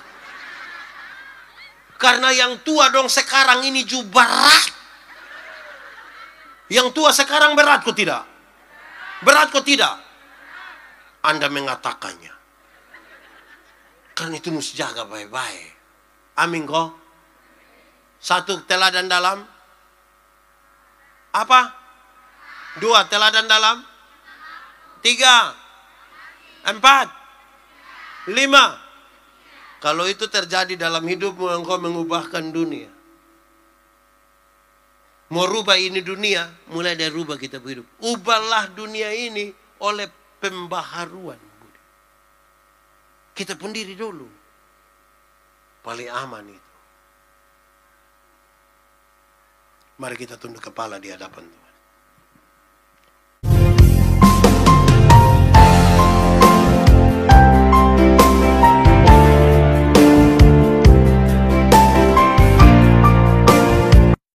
A: Karena yang tua dong sekarang ini jubarat. berat. Yang tua sekarang berat kok tidak? Berat kok tidak? Anda mengatakannya. Karena itu mesti jaga baik-baik. Amin kok. Satu teladan dalam. Apa? Dua teladan dalam. Tiga. Empat. Lima. Kalau itu terjadi dalam hidupmu, engkau mengubahkan dunia. Mau rubah ini dunia, mulai dari rubah kita hidup. Ubahlah dunia ini oleh pembaharuan. Kita pun diri dulu. Paling aman itu. Mari kita tunduk kepala di hadapan Tuhan.